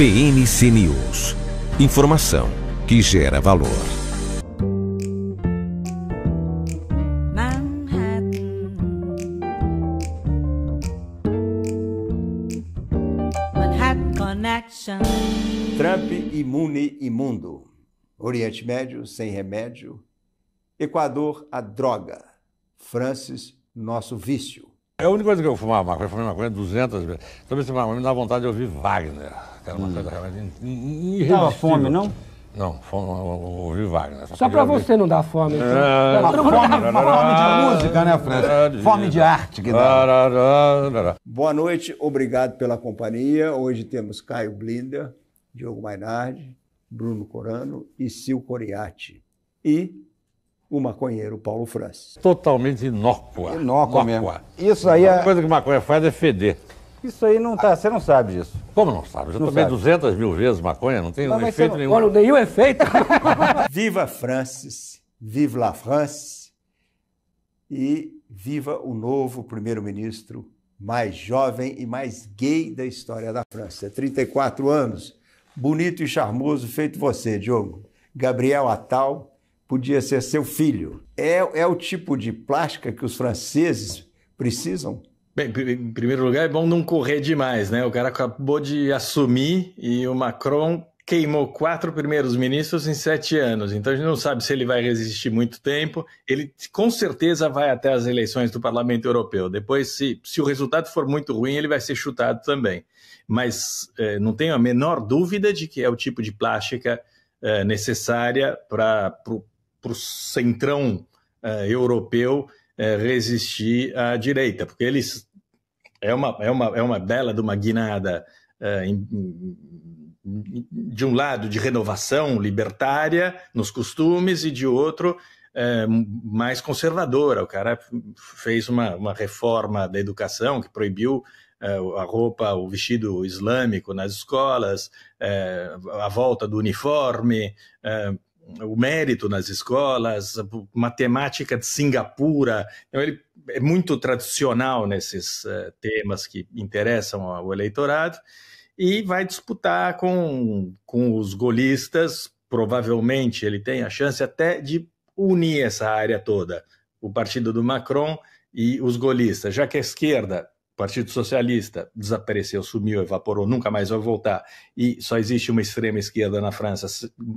PNC News. Informação que gera valor. Manhattan. Manhattan Connection. Trump imune imundo. Oriente Médio sem remédio. Equador a droga. Francis, nosso vício. É a única coisa que eu fumava maconha, eu fumei maconha 200 vezes. Também então, se maconha me dá vontade de ouvir Wagner. Era uma hum. coisa realmente Dava fome, não? Não, fome, ouvi Wagner. Só, Só pra você não dar fome. É... Né? Fome, fome de música, né, Fred? Né, fome de arte que dá. Boa noite, obrigado pela companhia. Hoje temos Caio Blinder, Diogo Mainardi, Bruno Corano e Sil Coriati. E o maconheiro Paulo Francis. Totalmente inócua. Inócua, inócua. mesmo. Isso aí é... A coisa que maconha faz é feder. Isso aí não tá, você não sabe disso. Como não sabe? Eu não tomei sabe. 200 mil vezes maconha, não tem não, um efeito não... nenhum. Olha, nenhum é efeito. viva Francis, vive la France e viva o novo primeiro-ministro mais jovem e mais gay da história da França. 34 anos, bonito e charmoso, feito você, Diogo. Gabriel Atal podia ser seu filho. É, é o tipo de plástica que os franceses precisam Bem, em primeiro lugar, é bom não correr demais, né? O cara acabou de assumir e o Macron queimou quatro primeiros ministros em sete anos. Então a gente não sabe se ele vai resistir muito tempo. Ele com certeza vai até as eleições do Parlamento Europeu. Depois, se, se o resultado for muito ruim, ele vai ser chutado também. Mas é, não tenho a menor dúvida de que é o tipo de plástica é, necessária para o centrão é, europeu resistir à direita, porque eles é uma, é uma, é uma bela de uma guinada é, em, de um lado de renovação libertária nos costumes e de outro é, mais conservadora. O cara fez uma, uma reforma da educação que proibiu eh, a roupa, o vestido islâmico nas escolas, a volta do uniforme, o mérito nas escolas, matemática de Singapura. Então, ele é muito tradicional nesses uh, temas que interessam ao eleitorado e vai disputar com, com os golistas. Provavelmente ele tem a chance até de unir essa área toda, o partido do Macron e os golistas, já que a esquerda Partido Socialista desapareceu, sumiu, evaporou, nunca mais vai voltar, e só existe uma extrema esquerda na França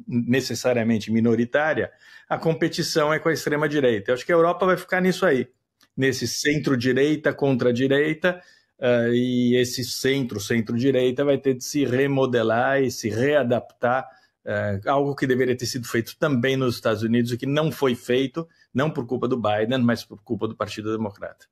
necessariamente minoritária, a competição é com a extrema direita. Eu acho que a Europa vai ficar nisso aí, nesse centro-direita contra direita, uh, eh, e esse centro-centro-direita vai ter de se remodelar e se readaptar, uh, algo que deveria ter sido feito também nos Estados Unidos, e que não foi feito, não por culpa do Biden, mas por culpa do Partido Democrata.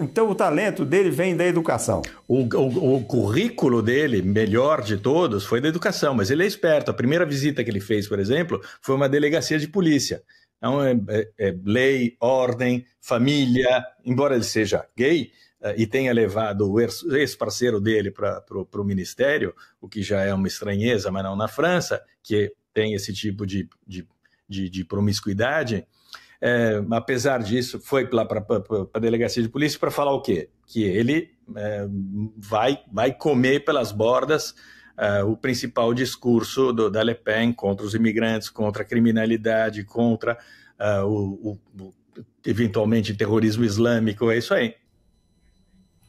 Então o talento dele vem da educação. O, o, o, currículo dele, melhor de todos, foi da educação, mas ele é esperto. A primeira visita que ele fez, por exemplo, foi uma delegacia de polícia. Então, é, é, é lei, ordem, família, embora ele seja gay, eh, e tenha levado o ex-parceiro dele para o ministério, o que já é uma estranheza, mas não na França, que tem esse tipo de, de, de, de promiscuidade, é, apesar disso, foi lá para a delegacia de polícia para falar o quê? Que ele é, vai, vai comer pelas bordas é, o principal discurso do, da Le Pen contra os imigrantes, contra a criminalidade, contra é, o, o, o, eventualmente terrorismo islâmico, é isso aí.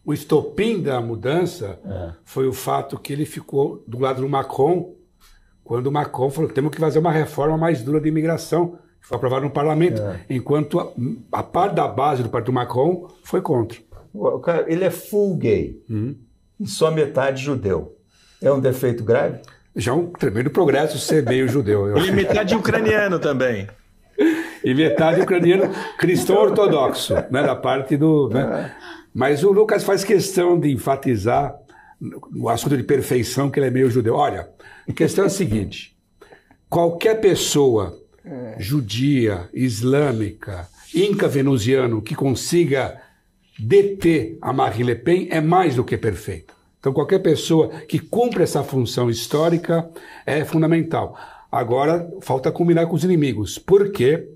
O estopim da mudança é. foi o fato que ele ficou do lado do Macron, quando o Macron falou: temos que fazer uma reforma mais dura de imigração foi aprovado no parlamento, é. enquanto a, a, parte da base do partido Macron foi contra. Cara, ele é full gay hum. e só metade judeu. É um defeito grave? Já é um tremendo progresso ser meio judeu. E metade ucraniano também. E metade ucraniano cristão ortodoxo, né, da parte do. Né? É. Mas o Lucas faz questão de enfatizar o assunto de perfeição, que ele é meio judeu. Olha, a questão é a seguinte: qualquer pessoa é. judia, islâmica, inca-venusiano que consiga deter a Marie Le Pen é mais do que perfeita. Então, qualquer pessoa que cumpra essa função histórica é fundamental. Agora, falta combinar com os inimigos, porque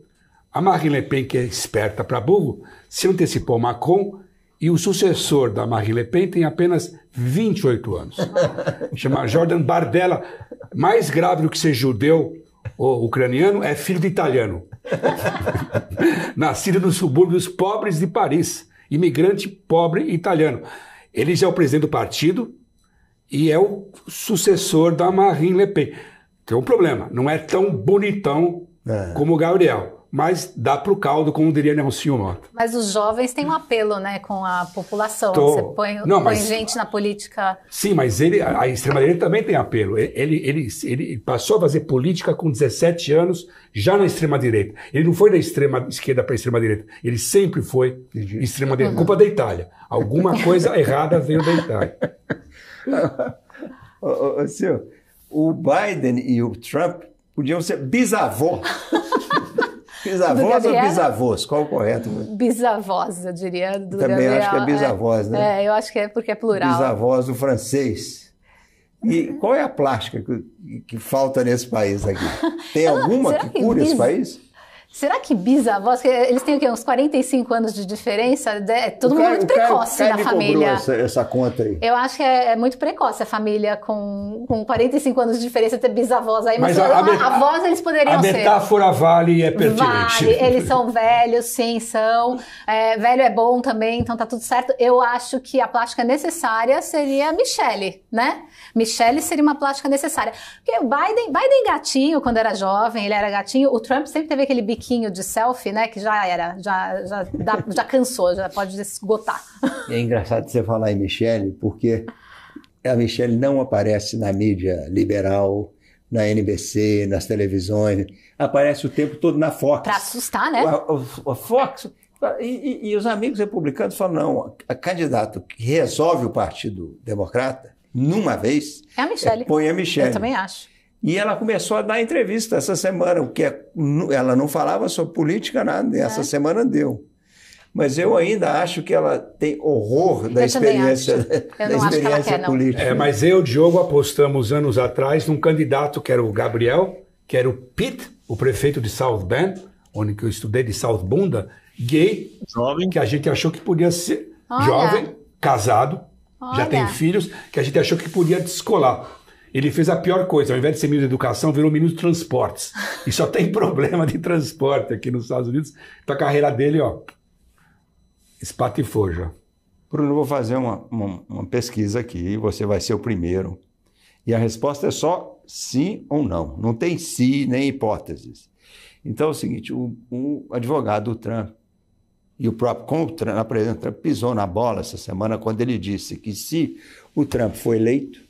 a Marine Le Pen, que é esperta para burro, se antecipou Macron e o sucessor da Marine Le Pen tem apenas 28 anos. Chama Jordan Bardella. Mais grave do que ser judeu o ucraniano é filho de italiano. Nascido nos subúrbios pobres de Paris, imigrante pobre italiano. Ele já é o presidente do partido e é o sucessor da Marine Le Pen. Tem um problema, não é tão bonitão é. como o Gabriel mas dá para o caldo, como diria Nelson Mota. Mas os jovens têm um apelo né, com a população. Tô... Você põe, Não, põe gente na política. Sim, mas ele, a extrema-direita também tem apelo. Ele, ele, ele passou a fazer política com 17 anos, já na extrema-direita. Ele não foi da extrema-esquerda para a extrema-direita. Ele sempre foi extrema-direita. Uhum. Culpa da Itália. Alguma coisa errada veio da Itália. ô, senhor, o Biden e o Trump podiam ser bisavô. Bisavós ou bisavós? Qual o correto? Bisavós, eu diria. Do Também Gabriel. acho que é, é bisavós, né? É, eu acho que é porque é plural. Bisavós do francês. E qual é a plástica que, que falta nesse país aqui? Tem alguma que, que cura esse país? Será que bisavós, eles têm o quê? Uns 45 anos de diferença? É, é todo mundo muito precoce na família. Essa, essa conta aí. Eu acho que é, é, muito precoce a família com, com 45 anos de diferença ter bisavós aí. Mas, mas a, a, avós eles poderiam a ser. A metáfora vale é pertinente. Vale, eles são velhos, sim, são. É, velho é bom também, então tá tudo certo. Eu acho que a plástica necessária seria a Michelle, né? Michelle seria uma plástica necessária. Porque o Biden, Biden gatinho, quando era jovem, ele era gatinho. O Trump sempre teve aquele biquíni banquinho de selfie, né? Que já era, já, já, dá, já cansou, já pode esgotar. É engraçado você falar em Michelle, porque a Michelle não aparece na mídia liberal, na NBC, nas televisões, aparece o tempo todo na Fox. Para assustar, né? A, a, a Fox. E, e, e os amigos republicanos falam: não, a candidata que resolve o Partido Democrata, numa vez, é a Michelle. É, põe a Michelle. Eu também acho. E ela começou a dar entrevista essa semana, o que é, ela não falava sobre política nada, é. essa semana deu. Mas eu ainda acho que ela tem horror eu da experiência, da experiência quer, política. É, mas eu, Diogo, apostamos anos atrás num candidato que era o Gabriel, que era o Pitt, o prefeito de South Bend, onde eu estudei de South Bunda, gay, jovem, que a gente achou que podia ser Olha. jovem, casado, Olha. já tem filhos, que a gente achou que podia descolar. Ele fez a pior coisa, ao invés de ser ministro de Educação, virou ministro de Transportes. E só tem problema de transporte aqui nos Estados Unidos. Então a carreira dele, ó, espatifoja. Bruno, eu vou fazer uma, uma, uma pesquisa aqui, você vai ser o primeiro. E a resposta é só sim ou não. Não tem sim nem hipóteses. Então é o seguinte: o, o advogado do Trump e o próprio com o Trump, a presidente Trump pisou na bola essa semana quando ele disse que se o Trump for eleito,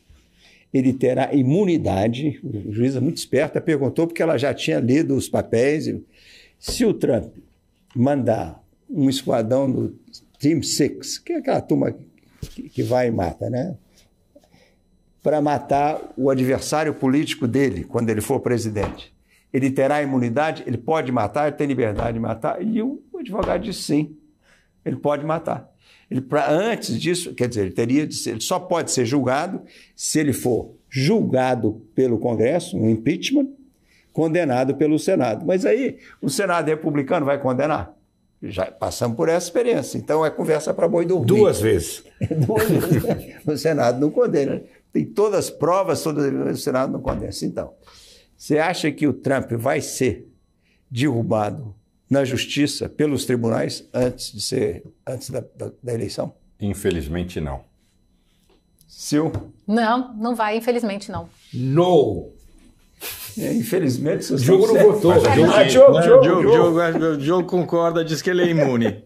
ele terá imunidade. O juíza é muito esperta perguntou, porque ela já tinha lido os papéis. Se o Trump mandar um esquadrão do Team Six, que é aquela turma que vai e mata, né? Para matar o adversário político dele quando ele for presidente. Ele terá imunidade? Ele pode matar? Ele tem liberdade de matar? E o advogado disse sim, ele pode matar. Ele, pra, antes disso, quer dizer, ele teria ser, ele só pode ser julgado se ele for julgado pelo Congresso, um impeachment, condenado pelo Senado. Mas aí o Senado republicano vai condenar. Já passamos por essa experiência. Então é conversa para boi dormir. Duas vezes. Duas vezes. o Senado não condena. Tem todas as provas, todas o Senado não condena. Então, você acha que o Trump vai ser derrubado na justiça pelos tribunais antes de ser antes da, da, da eleição? Infelizmente não. Sil? Não, não vai, infelizmente não. No! É, infelizmente, você Diogo não votou. Ah, o Diogo concorda, diz que ele é imune.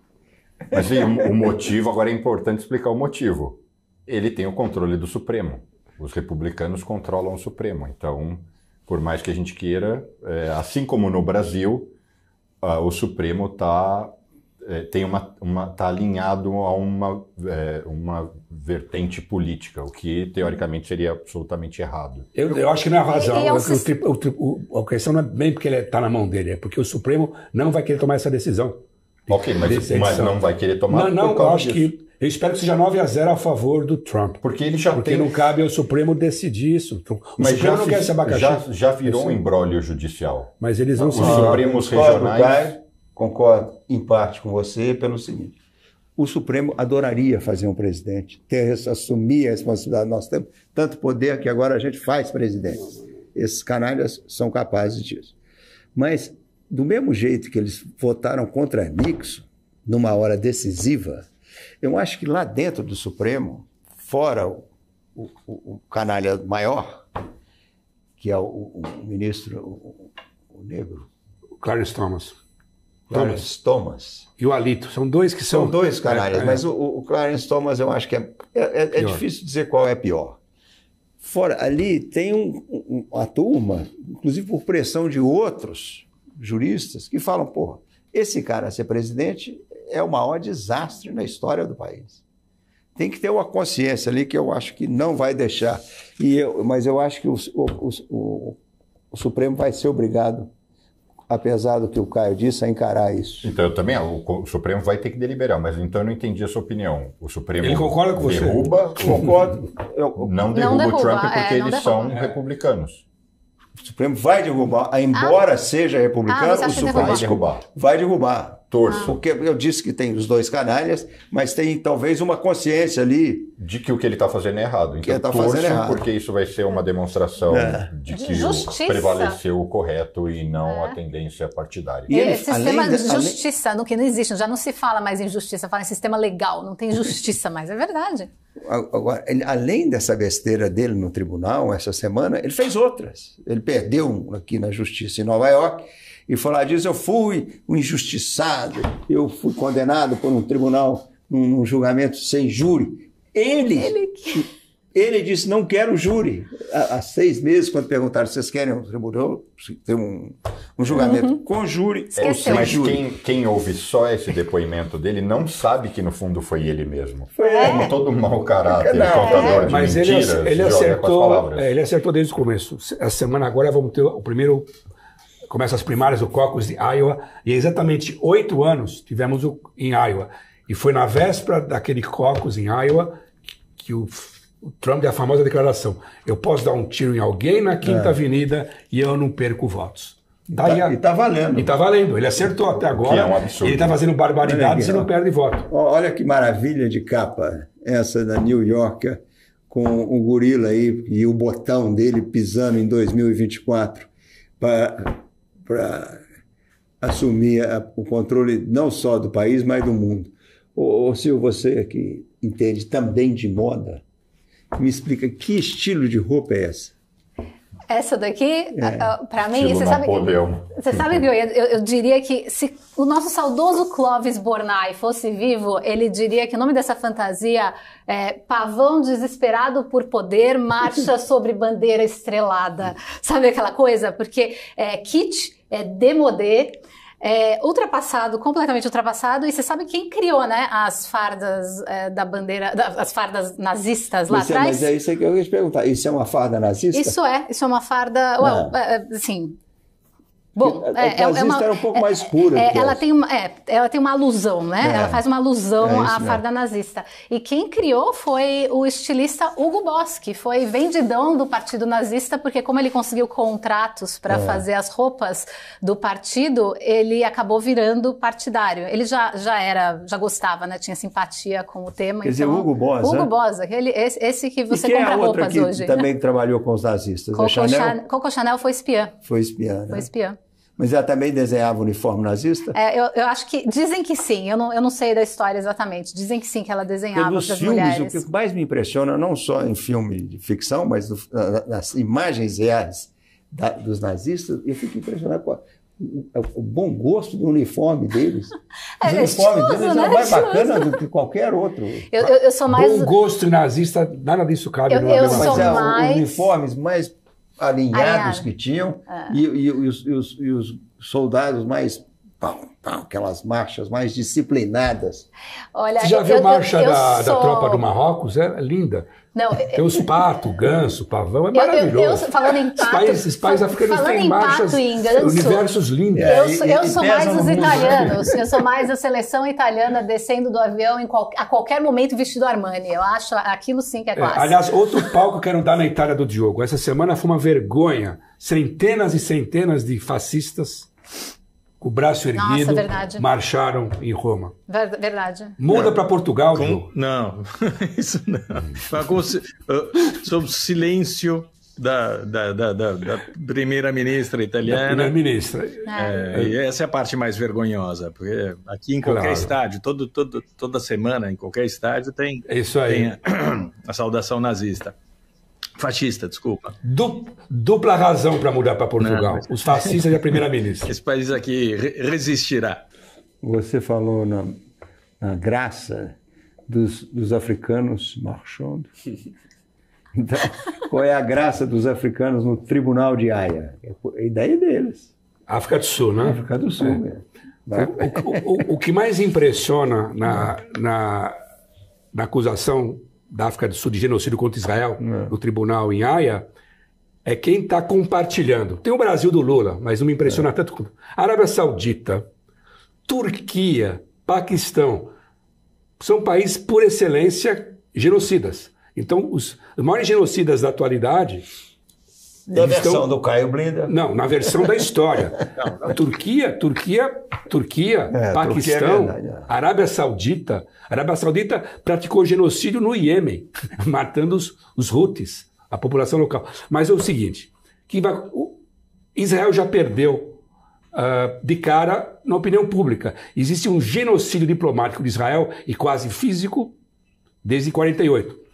Mas sim, o motivo, agora é importante explicar o motivo. Ele tem o controle do Supremo. Os republicanos controlam o Supremo. Então, por mais que a gente queira, é, assim como no Brasil, ah, o Supremo está é, tem uma, uma tá alinhado a uma, é, uma vertente política, o que teoricamente seria absolutamente errado. Eu, eu acho que não é a razão. É o, o, o, a questão não é bem porque ele está é, na mão dele, é porque o Supremo não vai querer tomar essa decisão. Ok, mas, mas não vai querer tomar. Não, não eu acho disso. que eu espero que seja 9 a 0 a favor do Trump. Porque ele já Porque tem... não cabe ao Supremo decidir isso. O Mas Supremo já não quer esse abacaxi. Já, já virou um embrólio judicial. Mas eles vão ah, se Os Supremos regionais... Lugar, concordo em parte com você pelo seguinte. O Supremo adoraria fazer um presidente, ter, assumir a responsabilidade. Nós temos tanto poder que agora a gente faz presidente. Esses canalhas são capazes disso. Mas, do mesmo jeito que eles votaram contra Nixon, numa hora decisiva, eu acho que lá dentro do Supremo, fora o, o, o canalha maior, que é o, o ministro, o, negro. Clarence Thomas. Clarence Thomas. Thomas. E o Alito. São dois que são. São dois é, canalhas, é, é. mas o, Clarence Thomas eu acho que é, é, é difícil dizer qual é pior. Fora, ali tem um, um, uma turma, inclusive por pressão de outros juristas, que falam: porra, esse cara ser presidente é o maior desastre na história do país. Tem que ter uma consciência ali que eu acho que não vai deixar. E eu, mas eu acho que o, o, o, o Supremo vai ser obrigado apesar do que o Caio disse, a encarar isso. Então, eu também, o, Supremo vai ter que deliberar, mas então eu não entendi a sua opinião. O Supremo ele concorda com derruba, você. Ele concordo. Eu, não derruba, não derruba o Trump é, porque eles derruba. são é. republicanos. O Supremo vai derrubar, embora ah. seja ah, republicano, ah, o é Supremo vai derrubar. Vai derrubar, torço. Ah. Porque eu disse que tem os dois canalhas, mas tem talvez uma consciência ali. De que o que ele está fazendo é errado. Então, que ele tá torço fazendo errado. porque isso vai ser uma demonstração é. de que prevaleceu o correto e não é. a tendência partidária. E é, ele, sistema de justiça, além... no que não existe, já não se fala mais em justiça, fala em sistema legal, não tem justiça mais, é verdade. Agora, ele, além dessa besteira dele no tribunal, essa semana, ele fez outras. Ele perdeu aqui na justiça em Nova York e falou diz: eu fui um injustiçado, eu fui condenado por um tribunal num, num julgamento sem júri. Ele, ele ele disse, não quero júri. Há, seis meses, quando perguntaram se vocês querem um tribunal, ter um, um julgamento uhum. com júri ou sem júri. Quem, quem ouve só esse depoimento dele não sabe que, no fundo, foi ele mesmo. Foi é. Como todo mau caráter, não, contador é. de Mas mentiras, ele, ele acertou, é, ele acertou desde o começo. Essa semana agora vamos ter o primeiro... Começa as primárias do Caucus de Iowa. E há é exatamente oito anos tivemos o, em Iowa. E foi na véspera daquele Caucus em Iowa que o o Trump deu é a famosa declaração: eu posso dar um tiro em alguém na Quinta é. Avenida e eu não perco votos. e, tá, a... e tá valendo. E está valendo. Ele acertou até agora. Que é um absurdo. Ele está fazendo barbaridades é e não perde voto. Olha que maravilha de capa essa da New Yorker é, com o gorila aí e o botão dele pisando em 2024 para assumir a, o controle não só do país, mas do mundo. Ô, ô Silvio, você que entende também de moda, me explica que estilo de roupa é essa? Essa daqui, é. é para mim, você sabe, que, você sabe que eu, eu, eu, diria que se o nosso saudoso Clovis Bornai fosse vivo, ele diria que o nome dessa fantasia é Pavão Desesperado por Poder Marcha sobre Bandeira Estrelada. Sabe aquela coisa? Porque é, kit é demodé, é, ultrapassado, completamente ultrapassado. E você sabe quem criou, né? As fardas é, da bandeira, da, as fardas nazistas lá isso é, atrás. É, mas é isso que eu ia te perguntar. Isso é uma farda nazista? Isso é, isso é uma farda. Ué, well, assim, Bom, é, é, é uma, era um pouco é, mais pura. É, ela, tem uma, é, ela tem uma alusão, né? É. Ela faz uma alusão à farda nazista. E quem criou foi o estilista Hugo Boss, que foi vendidão do partido nazista, porque como ele conseguiu contratos para fazer as roupas do partido, ele acabou virando partidário. Ele já, já era, já gostava, né? Tinha simpatia com o tema. Quer então, dizer, Hugo Boss. Hugo né? Boss, aquele, esse, esse, que você e quem compra é a outra roupas que hoje. Também trabalhou com os nazistas. Coco, Chanel? Chanel? Coco Chanel foi espiã. Foi espiã. Né? Foi espiã. Mas ela também desenhava o uniforme nazista? É, eu, eu, acho que. Dizem que sim, eu não, eu não sei da história exatamente. Dizem que sim, que ela desenhava Pelos filmes, mulheres. O que mais me impressiona, não só em filme de ficção, mas do, nas imagens reais da, dos nazistas, eu fico impressionado com a, o bom gosto do uniforme deles. É, uniforme uniformes estiloso, deles né? é mais bacana do que qualquer outro. Eu, eu, eu sou mais... Bom gosto nazista, nada disso cabe eu, no é eu sou é mais... Os uniformes mais alinhados que tinham é. e, e, os, e, os, e os soldados mais pão, pão, aquelas marchas mais disciplinadas. Olha, Você já viu eu, marcha eu, eu da, sou... da tropa do Marrocos? É linda. Não, Tem os pato, ganso, pavão, é maravilhoso. Eu, eu, falando em pato, pais, pais africanos falando em marchas, pato e ganso, universos lindos. É, eu, eu sou mais os né? italianos, eu sou mais a seleção italiana descendo do avião qual, a qualquer momento vestido Armani. Eu acho aquilo sim que é, é clássico. É, aliás, outro palco que eu quero dar na Itália do Diogo. Essa semana foi uma vergonha. Centenas e centenas de fascistas com o braço erguido, Nossa, marcharam em Roma. Verdade. Muda é, para Portugal, com... Não, isso não. Eh, sob silêncio da, da, da, da primeira-ministra italiana. Primeira-ministra. É, é. essa é a parte mais vergonhosa, porque aqui em qualquer claro. estádio, todo, todo, toda semana, em qualquer estádio, tem, isso aí. tem a, a saudação nazista. Fascista, desculpa. Du, dupla razão para mudar para Portugal. Não, mas... Os fascistas e a primeira-ministra. Esse país aqui resistirá. Você falou na, na graça dos, dos, africanos marchando. Então, qual é a graça dos africanos no tribunal de Haia? A é é ideia deles. África do Sul, né? África do Sul. É. O, né? o, o, o, que mais impressiona na, na, na acusação da África do Sul de genocídio contra Israel é. no tribunal em Haia é quem está compartilhando. Tem o Brasil do Lula, mas não me impressiona é. tanto. Arábia Saudita, Turquia, Paquistão são países por excelência genocidas. Então, os maiores genocidas da atualidade na versão estão... do Caio Blinda? Não, na versão da história. não, não. Turquia, Turquia, Turquia, é, é Paquistão, Turquia é Arábia Saudita. A Arábia Saudita praticou genocídio no Iêmen, matando os, os Houthis, a população local. Mas é o seguinte, que vai, Israel já perdeu uh, de cara na opinião pública. Existe um genocídio diplomático de Israel, e quase físico, desde 48.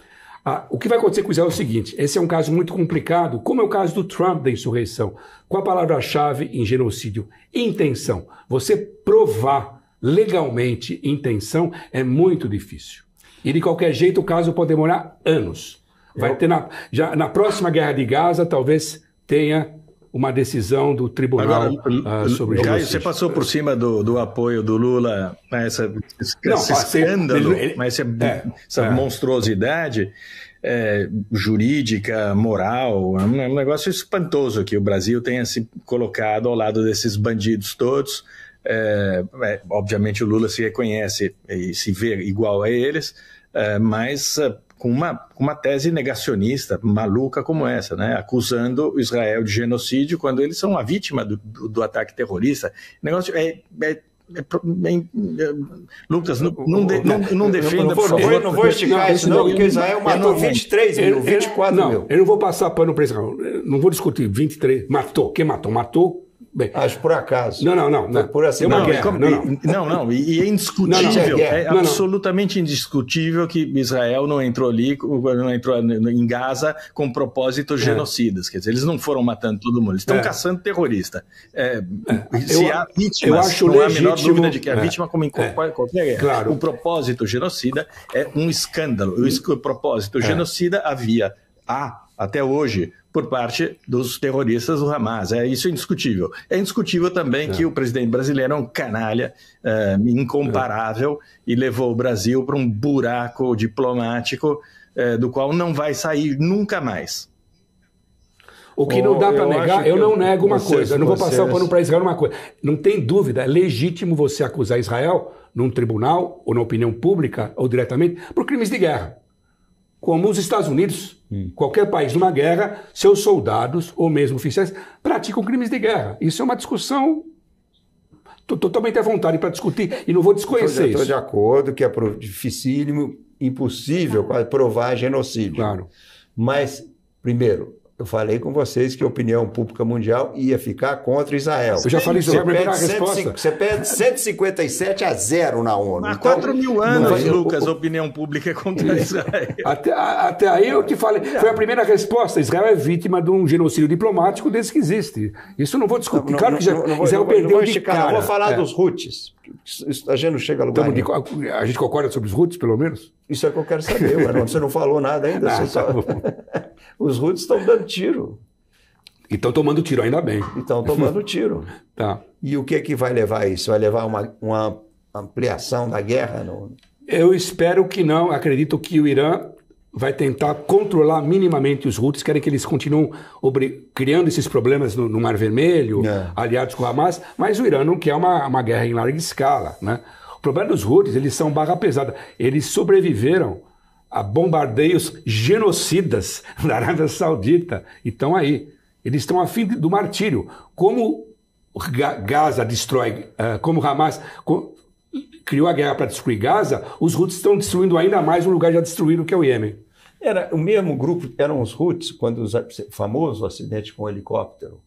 Ah, o que vai acontecer com Israel é o seguinte: esse é um caso muito complicado, como é o caso do Trump da insurreição. Com a palavra-chave em genocídio, intenção. Você provar legalmente intenção é muito difícil. E de qualquer jeito, o caso pode demorar anos. Vai Eu... É ter na, já, na próxima guerra de Gaza, talvez tenha uma decisão do tribunal Agora, uh, sobre Caio, justiça. você passou por cima do, do apoio do Lula a essa, não, esse escândalo, mas essa, é, essa é. monstruosidade é, jurídica, moral, é, é um, negócio espantoso que o Brasil tenha se colocado ao lado desses bandidos todos. É, é, obviamente o Lula se reconhece e se vê igual a eles, mas com uma, uma tese negacionista, maluca como essa, né? acusando Israel de genocídio quando eles são a vítima do, do, do ataque terrorista. negócio é, é, é, é, é Lucas, não, não, de, não, não defenda, vou, por favor. Eu não vou esticar isso, não, porque Israel matou 23 mil, 24 mil. Eu não vou passar pano para Israel. Não vou discutir. 23. Matou. Quem matou? Matou Bem, Acho por acaso. Não, não, não. não. Por assim, não, guerra, não, não. não, não. E, é indiscutível, é, é absolutamente indiscutível que Israel não entrou ali, não entrou em Gaza com propósito é. genocidas. É. Quer dizer, eles não foram matando todo mundo, eles estão é. caçando terrorista. É, é. se eu, há vítimas, eu acho não legítimo, há a menor dúvida de que a vítima, como em qualquer, qualquer guerra, claro. o propósito genocida é um escândalo. O, propósito genocida havia, há até hoje, por parte dos terroristas do Hamas. É, isso é indiscutível. É indiscutível também é. que o presidente brasileiro é um canalha é, incomparável é. e levou o Brasil para um buraco diplomático eh, do qual não vai sair nunca mais. O que oh, não dá para negar, eu, não eu, nego uma vocês, coisa, eu não vou vocês... passar o pano para Israel uma coisa. Não tem dúvida, é legítimo você acusar Israel num tribunal ou na opinião pública ou diretamente por crimes de guerra como os Estados Unidos. Hum. Qualquer país numa guerra, seus soldados ou mesmo oficiais praticam crimes de guerra. Isso é uma discussão totalmente à vontade para discutir e não vou desconhecer Estou de acordo que é dificílimo, impossível tá. provar genocídio. Claro. Mas, primeiro, eu falei com vocês que a opinião pública mundial ia ficar contra Israel. Eu já falei isso, você, você perde, 150, você perde 157 a 0 na ONU. Há então, 4 mil anos, Lucas, a opinião pública é contra Israel. Até, até aí eu te falei, foi a primeira resposta. Israel é vítima de um genocídio diplomático desde que existe. Isso eu não vou discutir. Não, claro que já, não, Israel não, perdeu não vou, de cara. Não vou falar é. dos Houthis. A gente não chega a lugar. De, a, a gente concorda sobre os roots, pelo menos? Isso é o que eu quero saber, mano. Você não falou nada ainda. Ah, tá tá só... os roots estão dando tiro. E estão tomando tiro, ainda bem. estão tomando tiro. tá. E o que é que vai levar a isso? Vai levar uma, uma ampliação da guerra? No... Eu espero que não. Acredito que o Irã vai tentar controlar minimamente os Houthis, querem que eles continuem criando esses problemas no, no Mar Vermelho, é. aliados com o Hamas, mas o Irã não quer uma, uma guerra em larga escala. Né? O problema dos Houthis, eles são barra pesada. Eles sobreviveram a bombardeios genocidas da Arábia Saudita e estão aí. Eles estão a fim do martírio. Como Gaza destrói, eh, como Hamas criou a guerra para destruir Gaza, os Houthis estão destruindo ainda mais um lugar já destruído, que é o Iêmen. Era o mesmo grupo, eram os Houthis, quando os, famoso acidente com o helicóptero,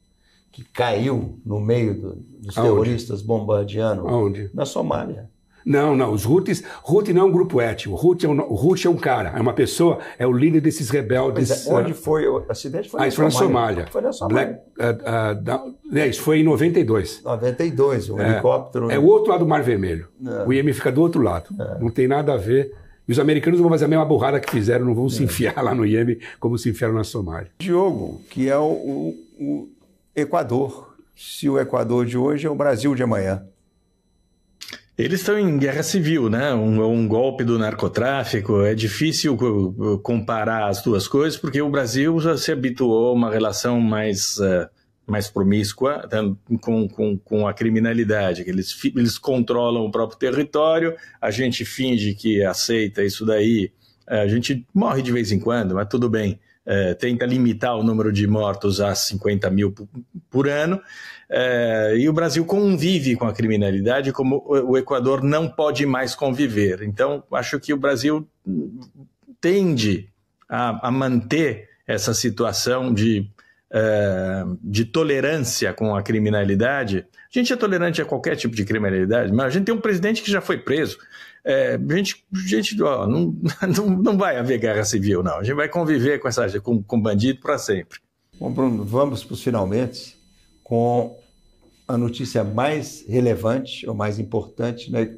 que caiu no meio do, dos Aonde? terroristas bombardeando. Aonde? Na Somália. Não, não. Os Houthis, Houthi não é um grupo étnico. Houthi é um, Houthi é um cara, é uma pessoa, é o líder desses rebeldes. É, onde ah, foi o acidente? Foi ah, isso foi na Somália. Foi na Somália. Black, uh, uh, é, isso foi em 92. 92, um é, helicóptero. É né? o outro lado do Mar Vermelho. É. O IEM fica do outro lado. É. Não tem nada a ver. E os americanos vão fazer a mesma burrada que fizeram, não vão se enfiar lá no IEM como se enfiaram na Somália. Diogo, que é o, o, o Equador. Se o Equador de hoje é o Brasil de amanhã. Eles estão em guerra civil, né? Um, um, golpe do narcotráfico. É difícil uh, uh, comparar as duas coisas, porque o Brasil já se habituou a uma relação mais, uh, mais promíscua né? com, com, com a criminalidade. Eles, eles controlam o próprio território, a gente finge que aceita isso daí. É, a gente morre de vez em quando, mas tudo bem é, tenta limitar o número de mortos a 50 mil por ano, é, e o Brasil convive com a criminalidade como o Equador não pode mais conviver. Então, acho que o Brasil tende a, a manter essa situação de, é, de tolerância com a criminalidade. A gente é tolerante a qualquer tipo de criminalidade, mas a gente tem um presidente que já foi preso, é, gente, gente ó, não, não, não vai haver guerra civil, não. A gente vai conviver com, essa, com, com bandido para sempre. Bom, Bruno, vamos para os finalmente com a notícia mais relevante ou mais importante, né,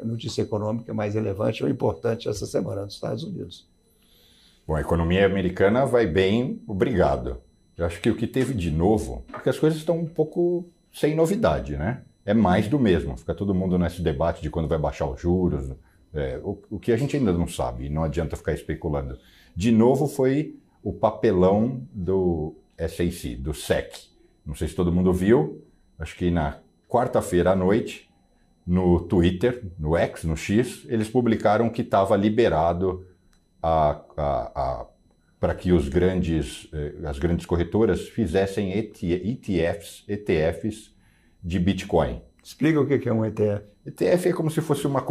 é, notícia econômica mais relevante ou importante essa semana nos Estados Unidos. Bom, a economia americana vai bem, obrigado. Eu acho que o que teve de novo, porque as coisas estão um pouco sem novidade, né? é mais do mesmo. Fica todo mundo nesse debate de quando vai baixar os juros, é, o, o, que a gente ainda não sabe, e não adianta ficar especulando. De novo, foi o papelão do SEC, do SEC. Não sei se todo mundo viu, acho que na quarta-feira à noite, no Twitter, no X, no X, eles publicaram que estava liberado para que os grandes, eh, as grandes corretoras fizessem ETFs, ETFs de Bitcoin. Explica o que é um ETF. ETF é como se fosse uma.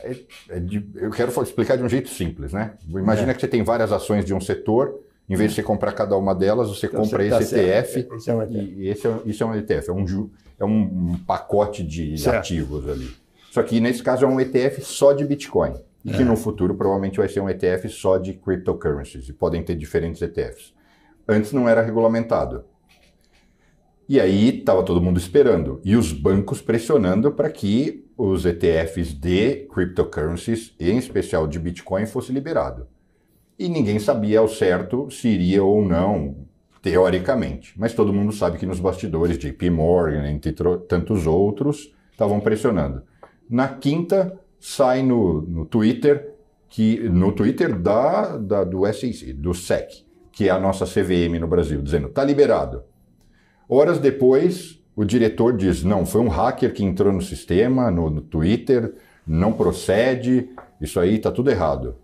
É, é eu quero explicar de um jeito simples, né? Imagina é. que você tem várias ações de um setor, em vez de você comprar cada uma delas, você então, compra você tá esse ETF. Esse é um ETF. esse é, isso é um ETF, é um, é um pacote de certo. ativos ali. Só que nesse caso é um ETF só de Bitcoin. Que é. no futuro provavelmente vai ser um ETF só de cryptocurrencies, e podem ter diferentes ETFs. Antes não era regulamentado. E aí estava todo mundo esperando e os bancos pressionando para que os ETFs de cryptocurrencies, em especial de Bitcoin, fosse liberado. E ninguém sabia ao certo se iria ou não, teoricamente. Mas todo mundo sabe que nos bastidores, de JP Morgan, entre tantos outros, estavam pressionando. Na quinta, sai no, no Twitter, que no Twitter da, da do SEC, do SEC, que é a nossa CVM no Brasil, dizendo: está liberado. Horas depois, o diretor diz: não, foi um hacker que entrou no sistema, no, no Twitter, não procede, isso aí está tudo errado.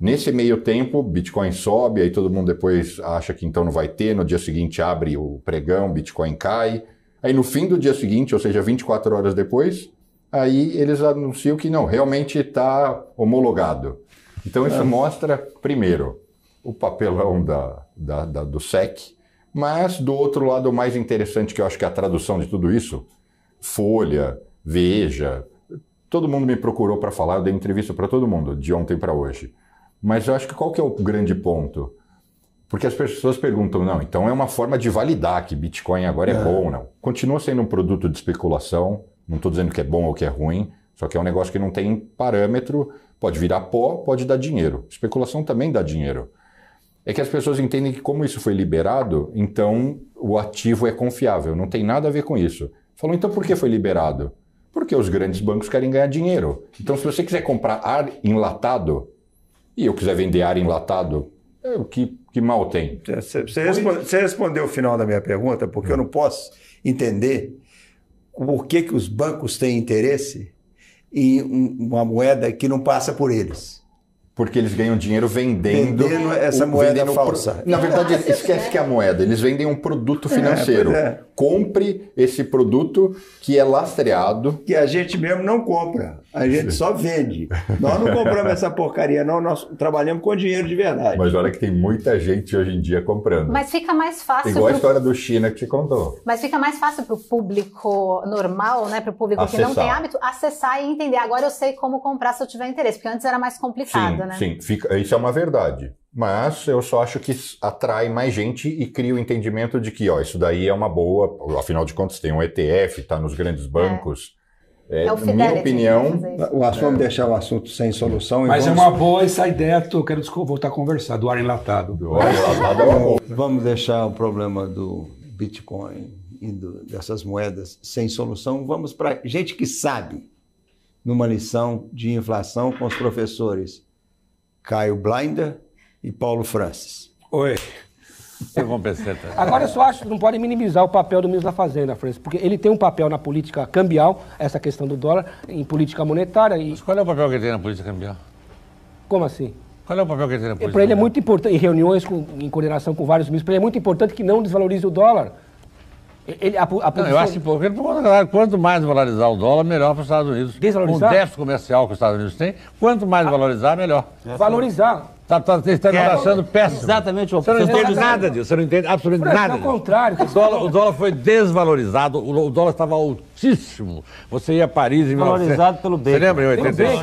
Nesse meio tempo, Bitcoin sobe, aí todo mundo depois acha que então não vai ter, no dia seguinte abre o pregão, Bitcoin cai. Aí no fim do dia seguinte, ou seja, 24 horas depois, aí eles anunciam que não, realmente está homologado. Então isso ah. mostra, primeiro, o papelão da, da, da do SEC, mas, do outro lado, o mais interessante, que eu acho que é a tradução de tudo isso, Folha, Veja, todo mundo me procurou para falar, eu dei entrevista para todo mundo, de ontem para hoje. Mas eu acho que qual que é o grande ponto? Porque as pessoas perguntam, não, então é uma forma de validar que Bitcoin agora é, é. bom ou não. Continua sendo um produto de especulação, não estou dizendo que é bom ou que é ruim, só que é um negócio que não tem parâmetro, pode virar pó, pode dar dinheiro. Especulação também dá dinheiro é que as pessoas entendem que, como isso foi liberado, então o ativo é confiável, não tem nada a ver com isso. Falou, então por que foi liberado? Porque os grandes bancos querem ganhar dinheiro. Então, se você quiser comprar ar enlatado e eu quiser vender ar enlatado, é, que, que mal tem? Você, é, você, responde, você respondeu o final da minha pergunta, porque hum. eu não posso entender por que, que os bancos têm interesse em uma moeda que não passa por eles porque eles ganham dinheiro vendendo, vendendo essa o, moeda vendendo falsa. Pro... Na verdade, esquece que é a moeda, eles vendem um produto é, financeiro. É, é. Compre esse produto que é lastreado. Que a gente mesmo não compra. A gente só vende. Nós não compramos essa porcaria, não. Nós trabalhamos com dinheiro de verdade. Mas olha que tem muita gente hoje em dia comprando. Mas fica mais fácil. Igual pro... a história do China que te contou. Mas fica mais fácil para o público normal, né? Para o público acessar. que não tem hábito, acessar e entender. Agora eu sei como comprar se eu tiver interesse, porque antes era mais complicado, sim, né? Sim, fica... isso é uma verdade. Mas eu só acho que atrai mais gente e cria o entendimento de que ó, isso daí é uma boa, afinal de contas tem um ETF, está nos grandes é. bancos. É. É, é o na minha opinião, o assunto é. deixar o assunto sem solução. Mas é vamos... é uma boa essa ideia, eu quero voltar a conversar, do ar enlatado. Do ar enlatado é Vamos deixar o problema do Bitcoin e do, dessas moedas sem solução. Vamos para gente que sabe, numa lição de inflação com os professores Caio Blinder e Paulo Francis. Oi. Tá Agora, eu só acho que não podem minimizar o papel do ministro da Fazenda, França, porque ele tem um papel na política cambial, essa questão do dólar, em política monetária. E... Mas qual é o papel que ele tem na política cambial? Como assim? Qual é o papel que ele tem na política? Para ele é muito importante, em reuniões, com, em coordenação com vários ministros, para ele é muito importante que não desvalorize o dólar. Ele, a, a posição... não, eu acho importante, contrário, quanto mais valorizar o dólar, melhor para os Estados Unidos. Desvalorizar? Com o déficit comercial que os Estados Unidos têm, quanto mais a... Ah. valorizar, melhor. Valorizar. Tá, tá, vocês estão negociando péssimo. Exatamente, o Você não entende nada disso, você não entende absolutamente Parece nada. Ao contrário. O dólar, o dólar foi desvalorizado, o, o dólar estava ao altíssimo. Você ia a Paris em Valorizado 19... pelo Baker. Você lembra em 86?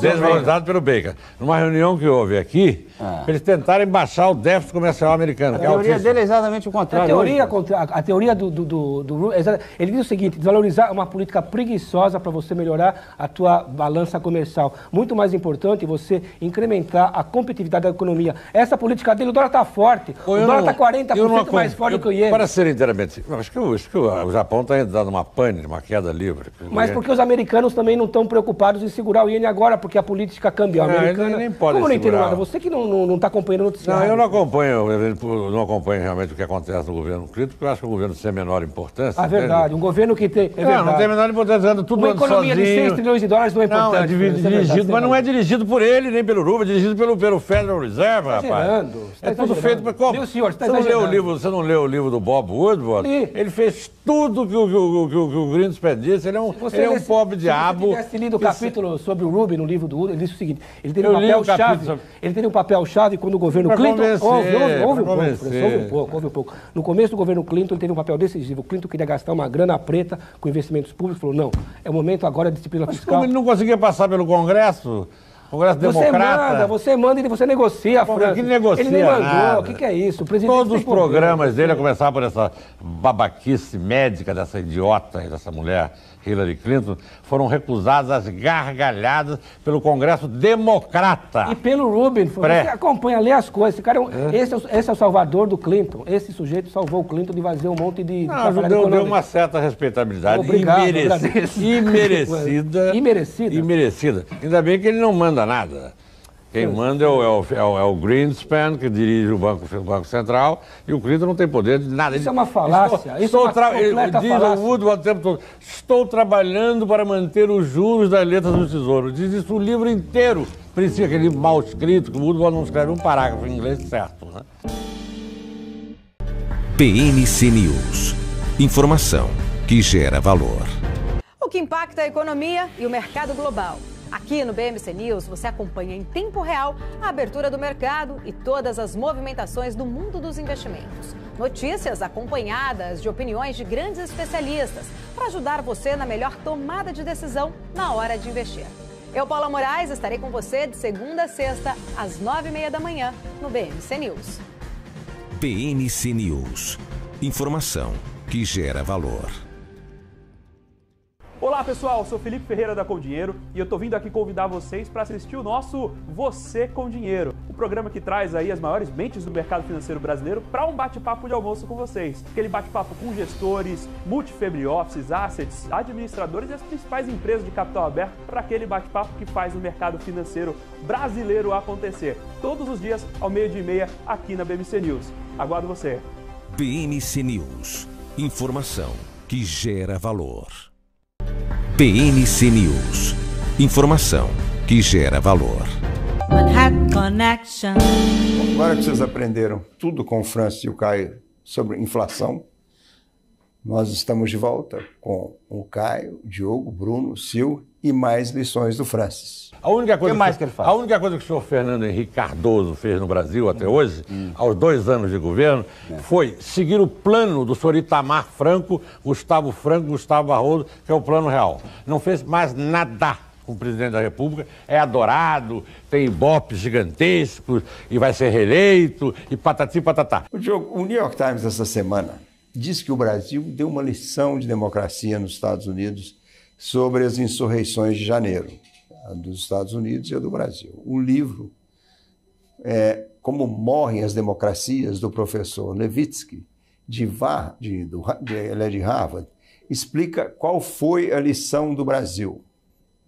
Desvalorizado pelo, pelo, Baker. Numa reunião que houve aqui, ah. eles tentaram baixar o déficit comercial americano. É a teoria é dele é exatamente o contrário. A teoria, contra a, teoria do, do, do, do, Ele diz o seguinte: desvalorizar é uma política preguiçosa para você melhorar a tua balança comercial. Muito mais importante você incrementar a competitividade da economia. Essa política dele, o dólar está forte. Pô, o dólar está 40% mais forte eu, do que o Para ser inteiramente. Acho que, acho que o Japão está dando uma pane grande, uma queda livre. Mas porque os americanos também não estão preocupados em segurar o iene agora, porque a política cambial não, ah, americana... Nem pode Como eu não entendo nada? Você que não está não, não tá acompanhando o noticiário. Não, eu não acompanho, eu não acompanho realmente o que acontece no governo crítico, porque eu acho que o governo tem a menor importância. É verdade, um governo que tem... É não, não tem a menor importância, tá anda tudo Uma economia sozinho. de 6 trilhões de dólares não é importante. Não, é né? dirigido, dirigido tá mas não é dirigido por ele, nem pelo Ruba, é dirigido pelo, pelo Federal Reserve, rapaz. Gerando, é tudo gerando. feito para... Como? Meu senhor, você, tá você, não leu o livro, você não leu o livro do Bob Woodward? E? Ele fez tudo que o, que que o o Bruno Desperdício, ele é um, ele é um pobre diabo. Se tivesse lido o capítulo se... sobre o Ruby no livro do Uno, ele disse o seguinte, ele teve eu um papel-chave, sobre... ele teve um papel-chave quando o governo pra Clinton... Houve, ouve, ouve, um pouco, um pouco, um pouco. No começo do governo Clinton, ele teve um papel decisivo. O Clinton queria gastar uma grana preta com investimentos públicos, falou, não, é o momento agora de disciplina Mas fiscal. Mas como ele não conseguia passar pelo Congresso... Congresso você Democrata. Manda, você manda e você negocia Fran. Ele Que negocia Ele nem mandou. O que, que, é isso? O presidente Todos os programas dele, a começar por essa babaquice médica dessa idiota, dessa mulher Hillary Clinton, foram recusadas às gargalhadas pelo Congresso Democrata. E pelo Rubin, Pré. você acompanha, lê as coisas. Esse, cara é, um, é. Esse, é, esse, é o salvador do Clinton. Esse sujeito salvou o Clinton de fazer um monte de... Não, de deu, deu uma certa respeitabilidade Obrigado, imerecida, imerecida. Imerecida. Imerecida. Ainda bem que ele não manda nada. Quem manda é, é o, é, o, é o, Greenspan, que dirige o Banco, o banco Central, e o Clinton não tem poder de nada. Isso é uma falácia. É estou, isso estou é uma diz falácia. o Woodward o tempo todo, estou trabalhando para manter os juros das letras do Tesouro. Diz isso o livro inteiro. Precisa aquele mal escrito, que o Woodward não escreve um parágrafo em inglês certo. Né? PNC News. Informação que gera valor. O que impacta a economia e o mercado global. Aqui no BMC News você acompanha em tempo real a abertura do mercado e todas as movimentações do mundo dos investimentos. Notícias acompanhadas de opiniões de grandes especialistas para ajudar você na melhor tomada de decisão na hora de investir. Eu, Paula Moraes, estarei com você de segunda a sexta, às nove e meia da manhã, no BMC News. BMC News. Informação que gera valor. Olá pessoal, eu sou Felipe Ferreira da Com Dinheiro e eu tô vindo aqui convidar vocês para assistir o nosso Você com Dinheiro, o programa que traz aí as maiores mentes do mercado financeiro brasileiro para um bate-papo de almoço com vocês. Aquele bate-papo com gestores, multifamily offices, assets, administradores e as principais empresas de capital aberto para aquele bate-papo que faz o mercado financeiro brasileiro acontecer. Todos os dias ao meio-dia e meia aqui na BMC News. Aguardo você. BMC News. Informação que gera valor. PNC News. Informação que gera valor. Agora que vocês aprenderam tudo com o Francis e o Caio sobre inflação, nós estamos de volta com o Caio, Diogo, Bruno, Sil e mais lições do Francis. A única coisa que, mais que, ele faz? A única coisa que o senhor Fernando Henrique Cardoso fez no Brasil até hoje, hum. aos dois anos de governo, é. foi seguir o plano do senhor Itamar Franco, Gustavo Franco, Gustavo Barroso, que é o plano real. Não fez mais nada com o presidente da República, é adorado, tem ibope gigantescos e vai ser reeleito e patati patatá. O, Diogo, o New York Times essa semana diz que o Brasil deu uma lição de democracia nos Estados Unidos sobre as insurreições de janeiro, a dos Estados Unidos e a do Brasil. O livro é Como Morrem as Democracias, do professor Levitsky, de, Var, de, do, de, ele é de Harvard, explica qual foi a lição do Brasil.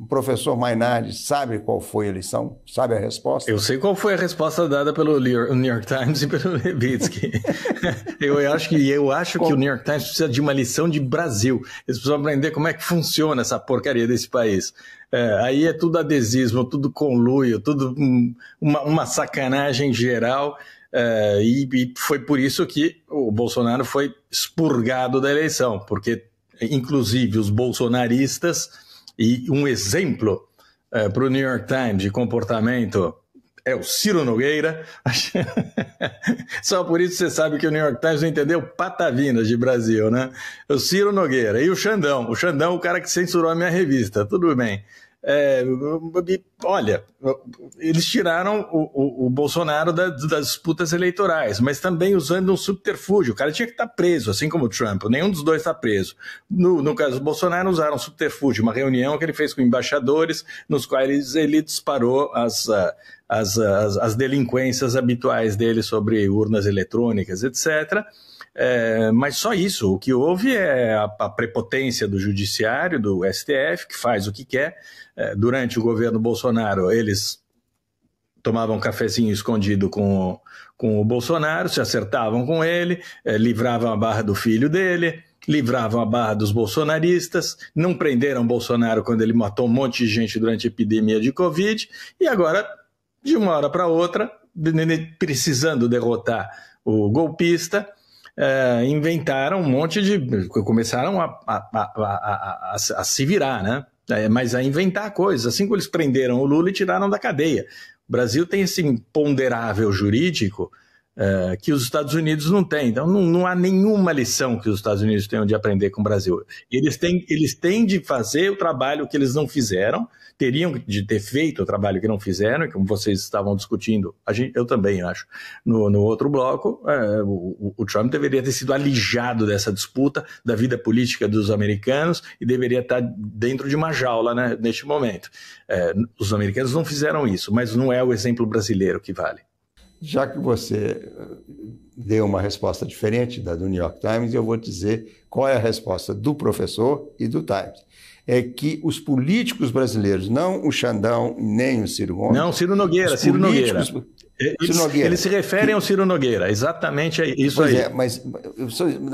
O professor Mainardi sabe qual foi a lição? Sabe a resposta? Eu sei qual foi a resposta dada pelo New York Times e pelo Levitsky. eu acho, que, eu acho que o New York Times precisa de uma lição de Brasil. Eles precisam aprender como é que funciona essa porcaria desse país. É, aí é tudo adesismo, tudo conluio, tudo uma, uma sacanagem geral. É, e, e foi por isso que o Bolsonaro foi expurgado da eleição, porque, inclusive, os bolsonaristas e um exemplo é, eh, para o New York Times de comportamento é o Ciro Nogueira. Só por isso você sabe que o New York Times não entendeu patavinas de Brasil, né? O Ciro Nogueira e o Xandão. O Xandão, o cara que censurou a minha revista. Tudo bem. É, olha, eles tiraram o, o, o Bolsonaro da, das disputas eleitorais, mas também usando um subterfúgio. O cara tinha que estar tá preso, assim como o Trump. Nenhum dos dois está preso. No, no, caso do Bolsonaro, usaram um subterfúgio, uma reunião que ele fez com embaixadores, nos quais ele disparou as, ah, as, as, as delinquências habituais dele sobre urnas eletrônicas, etc. É, mas só isso. O que houve é a, a prepotência do judiciário, do STF, que faz o que quer é, durante o governo Bolsonaro, eles tomavam um cafezinho escondido com, com o Bolsonaro, se acertavam com ele, é, livravam a barra do filho dele, livravam a barra dos bolsonaristas, não prenderam Bolsonaro quando ele matou um monte de gente durante a epidemia de Covid, e agora, de uma hora para outra, precisando derrotar o golpista, é, inventaram um monte de. começaram a, a, a, a, se virar, né? É, mas a inventar coisas. Assim como eles prenderam o Lula e tiraram da cadeia. O Brasil tem esse imponderável jurídico é, que os Estados Unidos não têm. Então, não, não há nenhuma lição que os Estados Unidos tenham de aprender com o Brasil. Eles têm, eles têm de fazer o trabalho que eles não fizeram, teriam de ter feito o trabalho que não fizeram, e como vocês estavam discutindo, gente, eu também acho, no, no outro bloco, é, o, o, Trump deveria ter sido alijado dessa disputa da vida política dos americanos e deveria estar dentro de uma jaula né, neste momento. É, os americanos não fizeram isso, mas não é o exemplo brasileiro que vale já que você eh, deu uma resposta diferente da do New York Times, eu vou dizer qual é a resposta do professor e do Times. É que os políticos brasileiros, não o Xandão nem o Ciro Gomes. Não, Ciro Nogueira, Ciro Nogueira. Eles, Nogueira, eles se referem que, ao Ciro Nogueira, exatamente é isso pois aí. É, mas,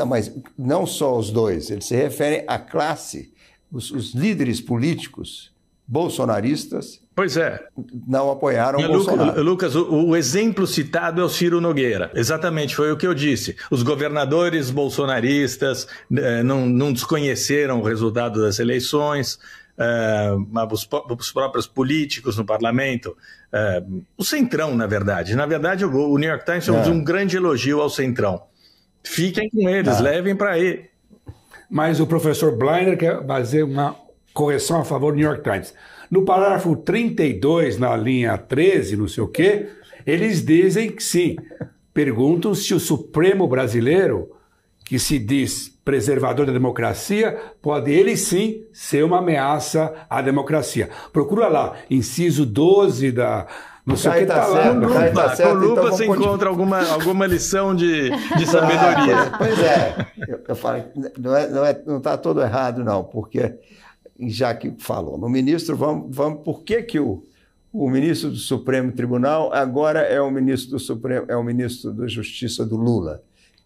mas não só os dois, eles se referem à classe, os, os líderes políticos bolsonaristas Pois é. Não apoiaram e o Bolsonaro. Lucas, o, o, exemplo citado é o Ciro Nogueira. Exatamente, foi o que eu disse. Os governadores bolsonaristas eh, não, não desconheceram o resultado das eleições, Uh, os, os, próprios políticos no parlamento, uh, o centrão, na verdade. Na verdade, o, o New York Times fez é. um grande elogio ao centrão. Fiquem com eles, tá. levem para aí. Mas o professor Blinder quer fazer uma correção a favor do New York Times. No parágrafo 32, na linha 13, não sei o quê, eles dizem que sim. Perguntam se o Supremo brasileiro, que se diz preservador da democracia, pode ele sim ser uma ameaça à democracia. Procura lá, inciso 12 da, não sei o que tá, tá certo, lá. Lupa, tá certo, com lupa então você encontra alguma, alguma lição de, de ah, sabedoria. Ah, pois, é, eu, eu falo, não está é, não é, não tá todo errado, não, porque já que falou no ministro, vamos, vamos por que, que o, o ministro do Supremo Tribunal agora é o ministro do Supremo, é o ministro da Justiça do Lula?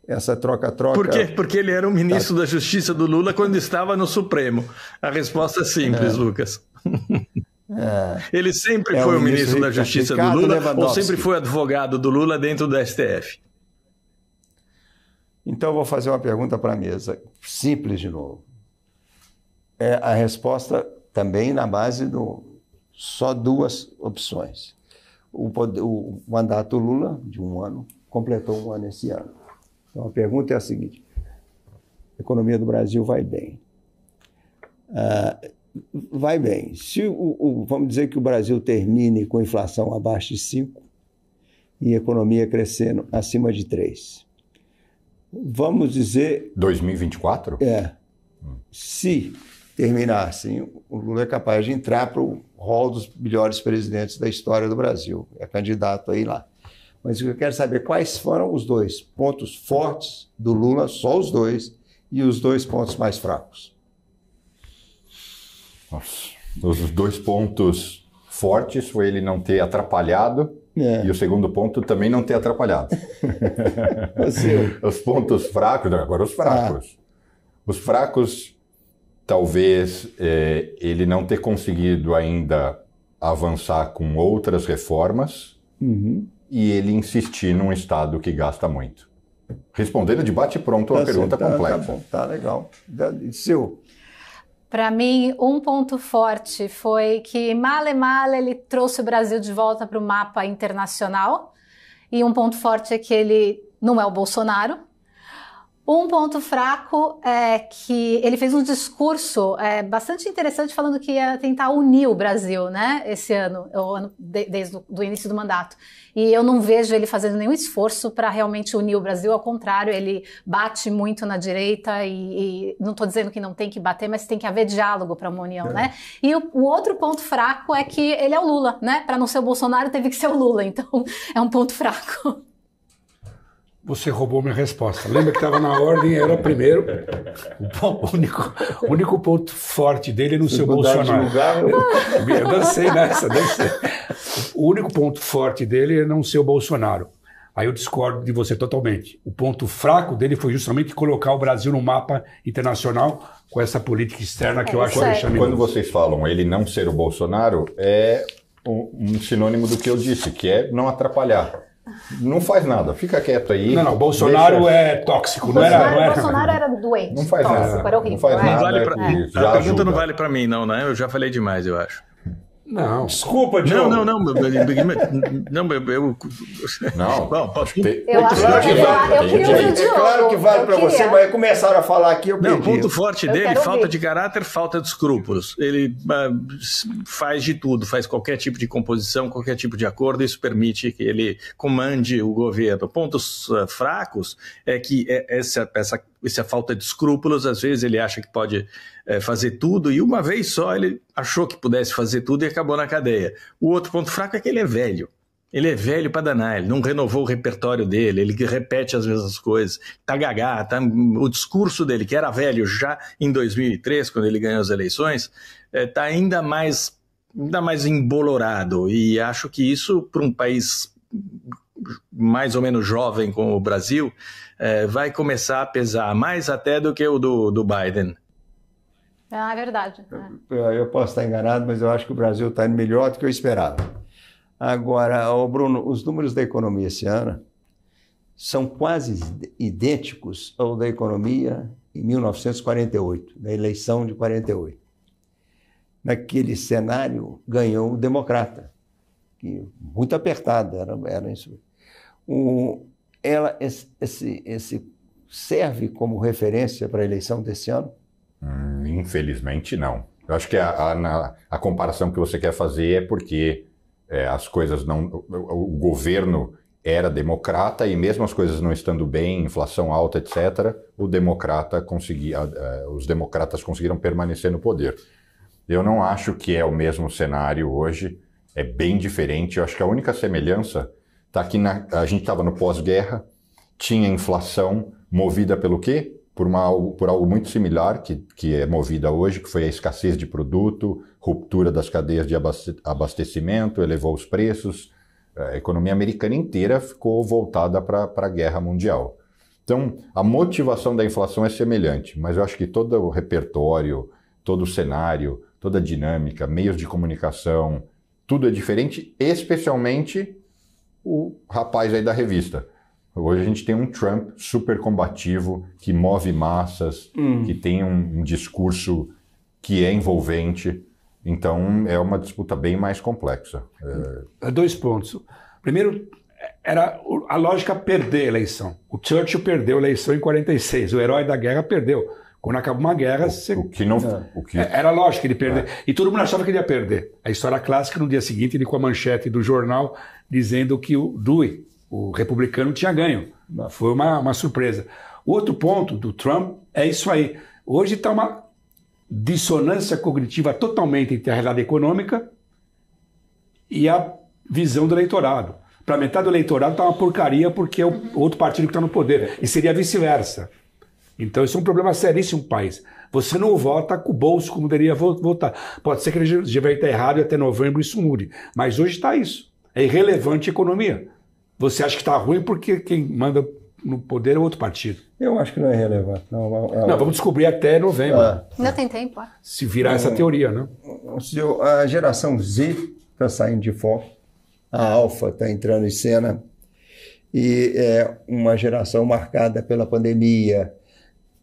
essa troca-troca. Por quê? Porque ele era o ministro tá. da Justiça do Lula quando estava no Supremo. A resposta é simples, é. Lucas. É. Ele sempre é foi o ministro, ministro da Justiça Ricardo do Lula ou sempre foi advogado do Lula dentro do STF? Então, vou fazer uma pergunta para a mesa, simples de novo é a resposta também na base do só duas opções. O, o mandato Lula, de um ano, completou um ano esse ano. Então a pergunta é a seguinte: a economia do Brasil vai bem. Ah, vai bem. Se o, o, vamos dizer que o Brasil termine com inflação abaixo de 5 e economia crescendo acima de 3. Vamos dizer. 2024? É. Hum. Se terminar assim, o Lula é capaz de entrar para o rol dos melhores presidentes da história do Brasil. É candidato aí lá. Mas eu quero saber quais foram os dois pontos fortes do Lula, só os dois, e os dois pontos mais fracos. Nossa. Os dois pontos fortes foi ele não ter atrapalhado é. E o segundo ponto também não ter atrapalhado. os pontos fracos, agora os fracos. Ah. Os fracos talvez é, ele não ter conseguido ainda avançar com outras reformas uhum. e ele insistir num Estado que gasta muito. Respondendo de bate-pronto tá pergunta completa Tá, tá, tá legal. Seu. Para mim, um ponto forte foi que Male Male ele trouxe o Brasil de volta para o mapa internacional. E um ponto forte é que ele não é o Bolsonaro, um ponto fraco é que ele fez um discurso é, bastante interessante falando que ia tentar unir o Brasil, né, esse ano, ou, desde o início do mandato. E eu não vejo ele fazendo nenhum esforço para realmente unir o Brasil, ao contrário, ele bate muito na direita e, e não estou dizendo que não tem que bater, mas tem que haver diálogo para uma união, é. né? E o, o, outro ponto fraco é que ele é o Lula, né? Para não ser o Bolsonaro, teve que ser o Lula, então é um ponto fraco. Você roubou minha resposta. Lembra que estava na ordem, era primeiro. O único, único ponto forte dele é no Se seu Bolsonaro. Lugar, eu... dancei nessa, dancei. O único ponto forte dele é não ser o Bolsonaro. Aí eu discordo de você totalmente. O ponto fraco dele foi justamente colocar o Brasil no mapa internacional com essa política externa que é, eu acho é. Quando vocês falam ele não ser o Bolsonaro, é um, um sinônimo do que eu disse, que é não atrapalhar. Não faz nada, fica quieto aí. Não, não, Bolsonaro deixa... é tóxico, não Bolsonaro, era, não era. Bolsonaro era doente. Não faz tóxico, nada. Era horrível, não faz né? não nada. Vale pra... é. A pergunta não vale para mim, não, né? Eu já falei demais, eu acho. Não. Desculpa, Diogo. Não, não, não. não, eu... não. Bom, posso... eu, acho claro que, que vale. Eu É claro que vale para você, mas começaram a falar aqui. Eu não, o ponto forte dele, falta ouvir. de caráter, falta de escrúpulos. Ele ah, faz de tudo, faz qualquer tipo de composição, qualquer tipo de acordo, isso permite que ele comande o governo. Pontos ah, fracos é que é essa, essa essa é falta de escrúpulos, às vezes ele acha que pode é, fazer tudo, e uma vez só ele achou que pudesse fazer tudo e acabou na cadeia. O outro ponto fraco é que ele é velho. Ele é velho para danar, ele não renovou o repertório dele, ele repete as mesmas coisas, tá gagá, tá... o discurso dele, que era velho já em 2003, quando ele ganhou as eleições, está eh, ainda mais ainda mais embolorado, e acho que isso, para um país mais ou menos jovem como o Brasil, é, vai começar a pesar mais até do que o do, do Biden. Ah, é verdade. Né? Eu, eu posso estar enganado, mas eu acho que o Brasil está melhor do que eu esperava. Agora, oh Bruno, os números da economia esse ano são quase idênticos ao da economia em 1948, na eleição de 48. Naquele cenário, ganhou o democrata, que muito apertado era, era isso. O, ela, esse, esse, serve como referência para a eleição desse ano? Hum, infelizmente, não. Eu acho que a, a, a, comparação que você quer fazer é porque é, as coisas não. O, o, governo era democrata e, mesmo as coisas não estando bem, inflação alta, etc., o democrata conseguia, os democratas conseguiram permanecer no poder. Eu não acho que é o mesmo cenário hoje, é bem diferente. Eu acho que a única semelhança Tá aqui na, a gente estava no pós-guerra, tinha inflação movida pelo quê? Por, uma, por algo muito similar que, que é movida hoje, que foi a escassez de produto, ruptura das cadeias de abastecimento, elevou os preços. A economia americana inteira ficou voltada para a guerra mundial. Então, a motivação da inflação é semelhante, mas eu acho que todo o repertório, todo o cenário, toda a dinâmica, meios de comunicação, tudo é diferente, especialmente o rapaz aí da revista. Hoje a gente tem um Trump super combativo, que move massas, hum. que tem um, um discurso que é envolvente. Então é uma disputa bem mais complexa. É... Dois pontos. Primeiro, era a lógica perder a eleição. O Churchill perdeu a eleição em 46, o herói da guerra perdeu. Quando acaba uma guerra, o, você... o que não, é. o que... É, era lógico que ele é. perder. É. E todo mundo achava que ele ia perder. A história clássica no dia seguinte, ele com a manchete do jornal dizendo que o Dewey, o republicano, tinha ganho. Foi uma, uma surpresa. O outro ponto do Trump é isso aí. Hoje está uma dissonância cognitiva totalmente entre a realidade econômica e a visão do eleitorado. Para metade do eleitorado está uma porcaria porque é o uhum. outro partido que está no poder. E seria vice-versa. Então, isso é um problema seríssimo para o país. Você não vota com o bolso como deveria votar. Pode ser que ele já vai estar errado e até novembro isso mude. Mas hoje está isso é irrelevante a economia. Você acha que está ruim porque quem manda no poder é outro partido. Eu acho que não é relevante. Não, não é vamos descobrir até novembro. Ah, Ainda tem tempo. É. Se virar essa teoria, né? A geração Z está saindo de foco, a Alfa está entrando em cena e é uma geração marcada pela pandemia,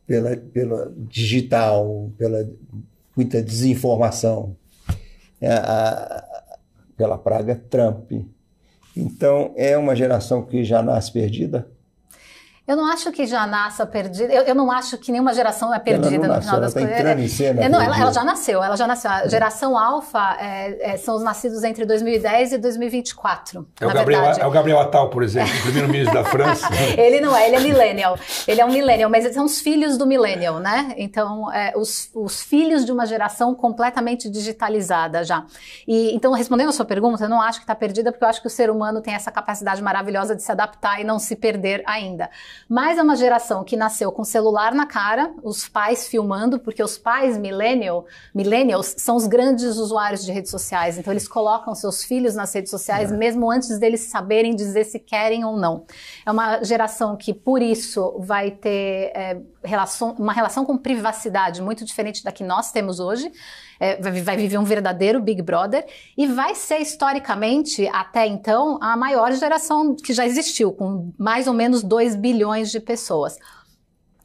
pela, pela digital, pela muita desinformação. A, pela praga Trump. Então, é uma geração que já nasce perdida? Eu não acho que já nasça perdida. Eu, eu, não acho que nenhuma geração é perdida ela não no final das ela tá coisas. em cena, é, não, ela, ela, já nasceu, ela já nasceu. A uhum. geração alfa é, é, são os nascidos entre 2010 e 2024. É, o Gabriel, verdade. é o Gabriel Attal, por exemplo, primeiro-ministro da França. ele não é, ele é millennial. Ele é um millennial, mas eles são os filhos do millennial, né? Então, é, os, os filhos de uma geração completamente digitalizada já. E, então, respondendo a sua pergunta, eu não acho que está perdida, porque eu acho que o ser humano tem essa capacidade maravilhosa de se adaptar e não se perder ainda. Mas é uma geração que nasceu com celular na cara, os pais filmando, porque os pais millennial, millennials são os grandes usuários de redes sociais. Então eles colocam seus filhos nas redes sociais é. mesmo antes deles saberem dizer se querem ou não. É uma geração que, por isso, vai ter é, relação, uma relação com privacidade muito diferente da que nós temos hoje é, vai viver um verdadeiro Big Brother e vai ser historicamente, até então, a maior geração que já existiu, com mais ou menos 2 bilhões de pessoas.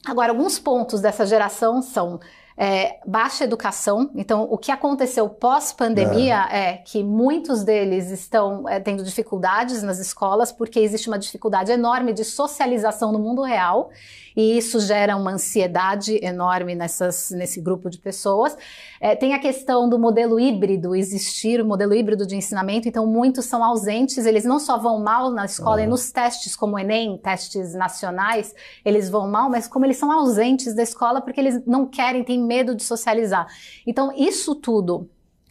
Agora, alguns pontos dessa geração são é, baixa educação. Então, o que aconteceu pós-pandemia é. é. que muitos deles estão é, tendo dificuldades nas escolas, porque existe uma dificuldade enorme de socialização no mundo real e isso gera uma ansiedade enorme nessas, nesse grupo de pessoas. É, tem a questão do modelo híbrido existir, o modelo híbrido de ensinamento, então muitos são ausentes, eles não só vão mal na escola e é. nos testes, como o Enem, testes nacionais, eles vão mal, mas como eles são ausentes da escola porque eles não querem, têm medo de socializar. Então, isso tudo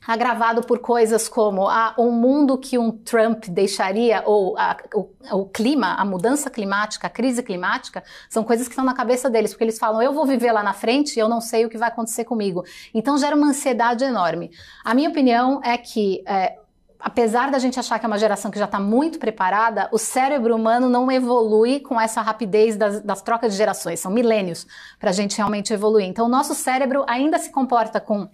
agravado por coisas como o mundo que um Trump deixaria, ou a, o, o, clima, a mudança climática, a crise climática, são coisas que estão na cabeça deles, porque eles falam, eu vou viver lá na frente e eu não sei o que vai acontecer comigo. Então gera uma ansiedade enorme. A minha opinião é que. É, apesar da gente achar que é uma geração que já está muito preparada, o cérebro humano não evolui com essa rapidez das, das trocas de gerações. São milênios para a gente realmente evoluir. Então, o nosso cérebro ainda se comporta com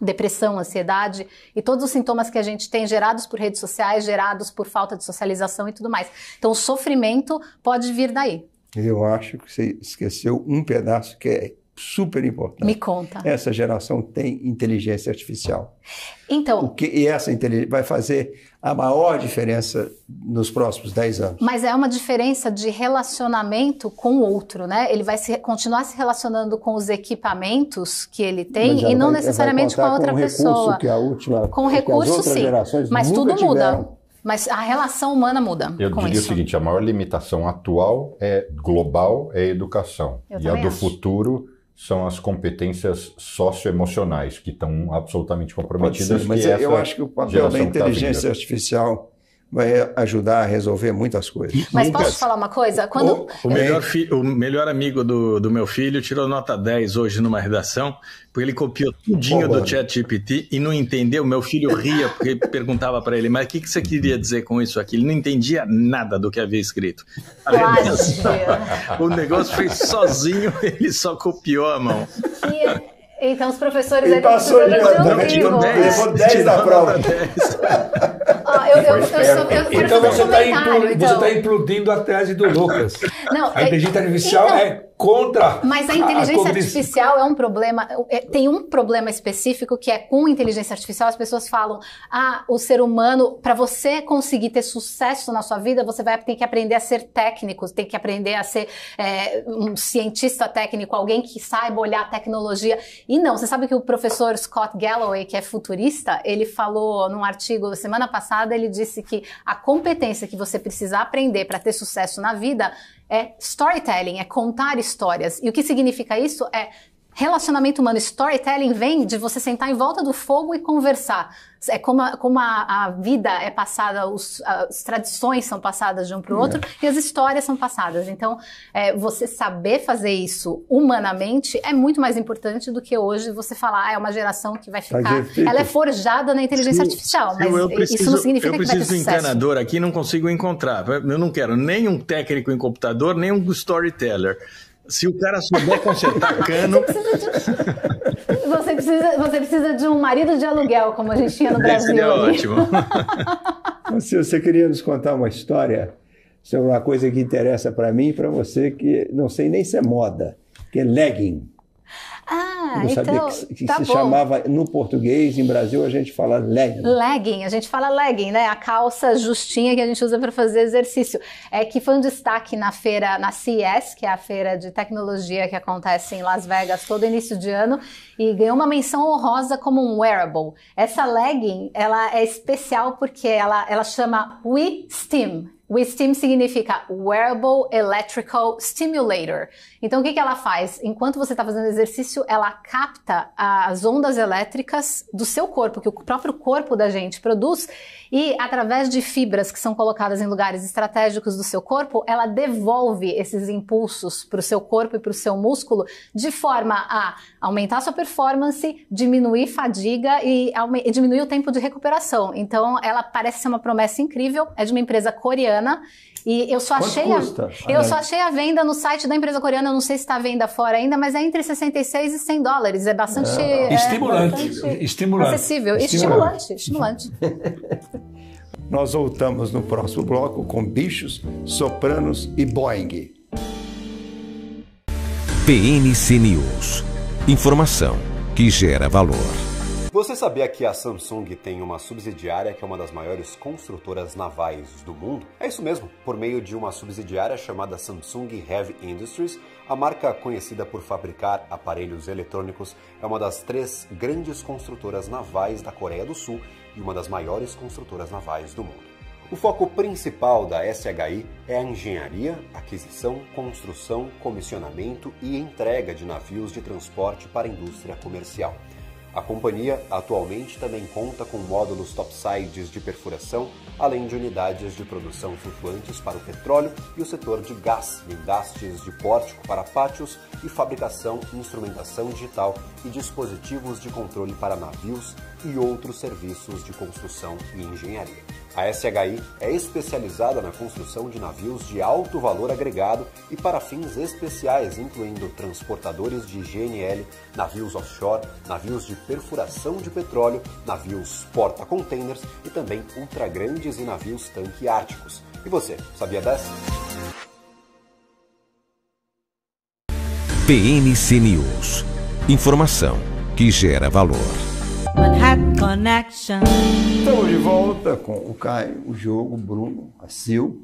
depressão, ansiedade e todos os sintomas que a gente tem gerados por redes sociais, gerados por falta de socialização e tudo mais. Então, o sofrimento pode vir daí. Eu acho que você esqueceu um pedaço que é super importante. Me conta. Essa geração tem inteligência artificial. Então. O que, e essa inteligência vai fazer a maior diferença nos próximos 10 anos. Mas é uma diferença de relacionamento com o outro, né? Ele vai se, continuar se relacionando com os equipamentos que ele tem e não vai, necessariamente com a outra com pessoa. Que a última, com recurso, sim. Mas tudo muda. Mas a relação humana muda. Eu diria isso. o seguinte: a maior limitação atual é global, é educação. Eu e a do acho. futuro são as competências socioemocionais, que estão absolutamente comprometidas. Ser, mas eu acho que o papel da tá inteligência tá artificial vai ajudar a resolver muitas coisas. Mas posso te falar uma coisa? Quando... O, o, é melhor fi, o, melhor amigo do, do meu filho tirou nota 10 hoje numa redação, porque ele copiou tudinho do chat GPT e não entendeu. Meu filho ria porque perguntava para ele, mas o que, que você queria dizer com isso aqui? Ele não entendia nada do que havia escrito. A o negócio foi sozinho, ele só copiou a mão. Então os professores Ele passou de, de, de, de, 10 na prova. 10 eu, eu, eu, eu Então você está tá então. tá implodindo a tese do Lucas. Não, é a inteligência artificial então, é contra. Mas a inteligência a artificial é um problema. É, tem um problema específico que é com inteligência artificial as pessoas falam: ah, o ser humano, para você conseguir ter sucesso na sua vida, você vai ter que aprender a ser técnico, tem que aprender a ser é, um cientista técnico, alguém que saiba olhar a tecnologia. E não, você sabe que o professor Scott Galloway, que é futurista, ele falou num artigo semana passada, ele disse que a competência que você precisa aprender para ter sucesso na vida é storytelling, é contar histórias. E o que significa isso é Relacionamento humano, storytelling vem de você sentar em volta do fogo e conversar. É como a, como a, a vida é passada, os, as tradições são passadas de um para o é. outro é. e as histórias são passadas. Então, é, você saber fazer isso humanamente é muito mais importante do que hoje você falar, ah, é uma geração que vai ficar. Ela é forjada na inteligência artificial, mas preciso, isso não significa que vai ter sucesso. Eu preciso de um encanador aqui não consigo encontrar. Eu não quero nem um técnico em computador, nem um storyteller. Se o cara souber consertar tá cano. Você precisa, você precisa de um marido de aluguel, como a gente tinha no Brasil. Seria é né? ótimo. Você, você queria nos contar uma história sobre uma coisa que interessa para mim e para você, que não sei nem se é moda, que é legging. Ah, não sabia então, que, que tá se bom. chamava, no português, em Brasil, a gente fala legging. Legging, a gente fala legging, né? A calça justinha que a gente usa para fazer exercício. É que foi um destaque na feira, na CES, que é a feira de tecnologia que acontece em Las Vegas todo início de ano, e ganhou uma menção honrosa como um wearable. Essa legging, ela é especial porque ela, ela chama We Steam, o STEAM significa Wearable Electrical Stimulator. Então, o que, que ela faz? Enquanto você está fazendo exercício, ela capta as ondas elétricas do seu corpo, que o próprio corpo da gente produz, e através de fibras que são colocadas em lugares estratégicos do seu corpo, ela devolve esses impulsos para o seu corpo e para o seu músculo de forma a aumentar sua performance, diminuir fadiga e diminuir o tempo de recuperação. Então, ela parece ser uma promessa incrível, é de uma empresa coreana coreana. E eu só Quanto achei custa? a, eu ah, só né? achei a venda no site da empresa coreana, eu não sei se está à venda fora ainda, mas é entre 66 e 100 dólares, é bastante é, é estimulante, é bastante estimulante, acessível, estimulante, estimulante. Nós voltamos no próximo bloco com bichos, sopranos e Boeing. PNC News. Informação que gera valor. Você sabia que a Samsung tem uma subsidiária que é uma das maiores construtoras navais do mundo? É isso mesmo, por meio de uma subsidiária chamada Samsung Heavy Industries, a marca conhecida por fabricar aparelhos eletrônicos é uma das três grandes construtoras navais da Coreia do Sul e uma das maiores construtoras navais do mundo. O foco principal da SHI é a engenharia, aquisição, construção, comissionamento e entrega de navios de transporte para a indústria comercial. A companhia atualmente também conta com módulos topsides de perfuração, além de unidades de produção flutuantes para o petróleo e o setor de gás, guindastes de pórtico para pátios e fabricação, instrumentação digital e dispositivos de controle para navios e outros serviços de construção e engenharia. A SHI é especializada na construção de navios de alto valor agregado e para fins especiais, incluindo transportadores de GNL, navios offshore, navios de perfuração de petróleo, navios porta-containers e também ultragrandes e navios tanque árticos. E você, sabia dessa? PNC News. Informação que gera valor. Connection. Estamos de volta com o Caio, o Jogo, o Bruno, a Sil,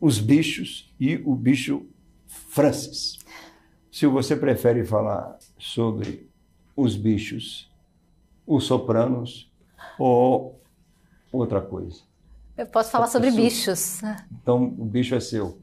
os bichos e o bicho Francis. Se você prefere falar sobre os bichos, os sopranos ou outra coisa. Eu posso falar sobre bichos. Né? Então, o bicho é seu.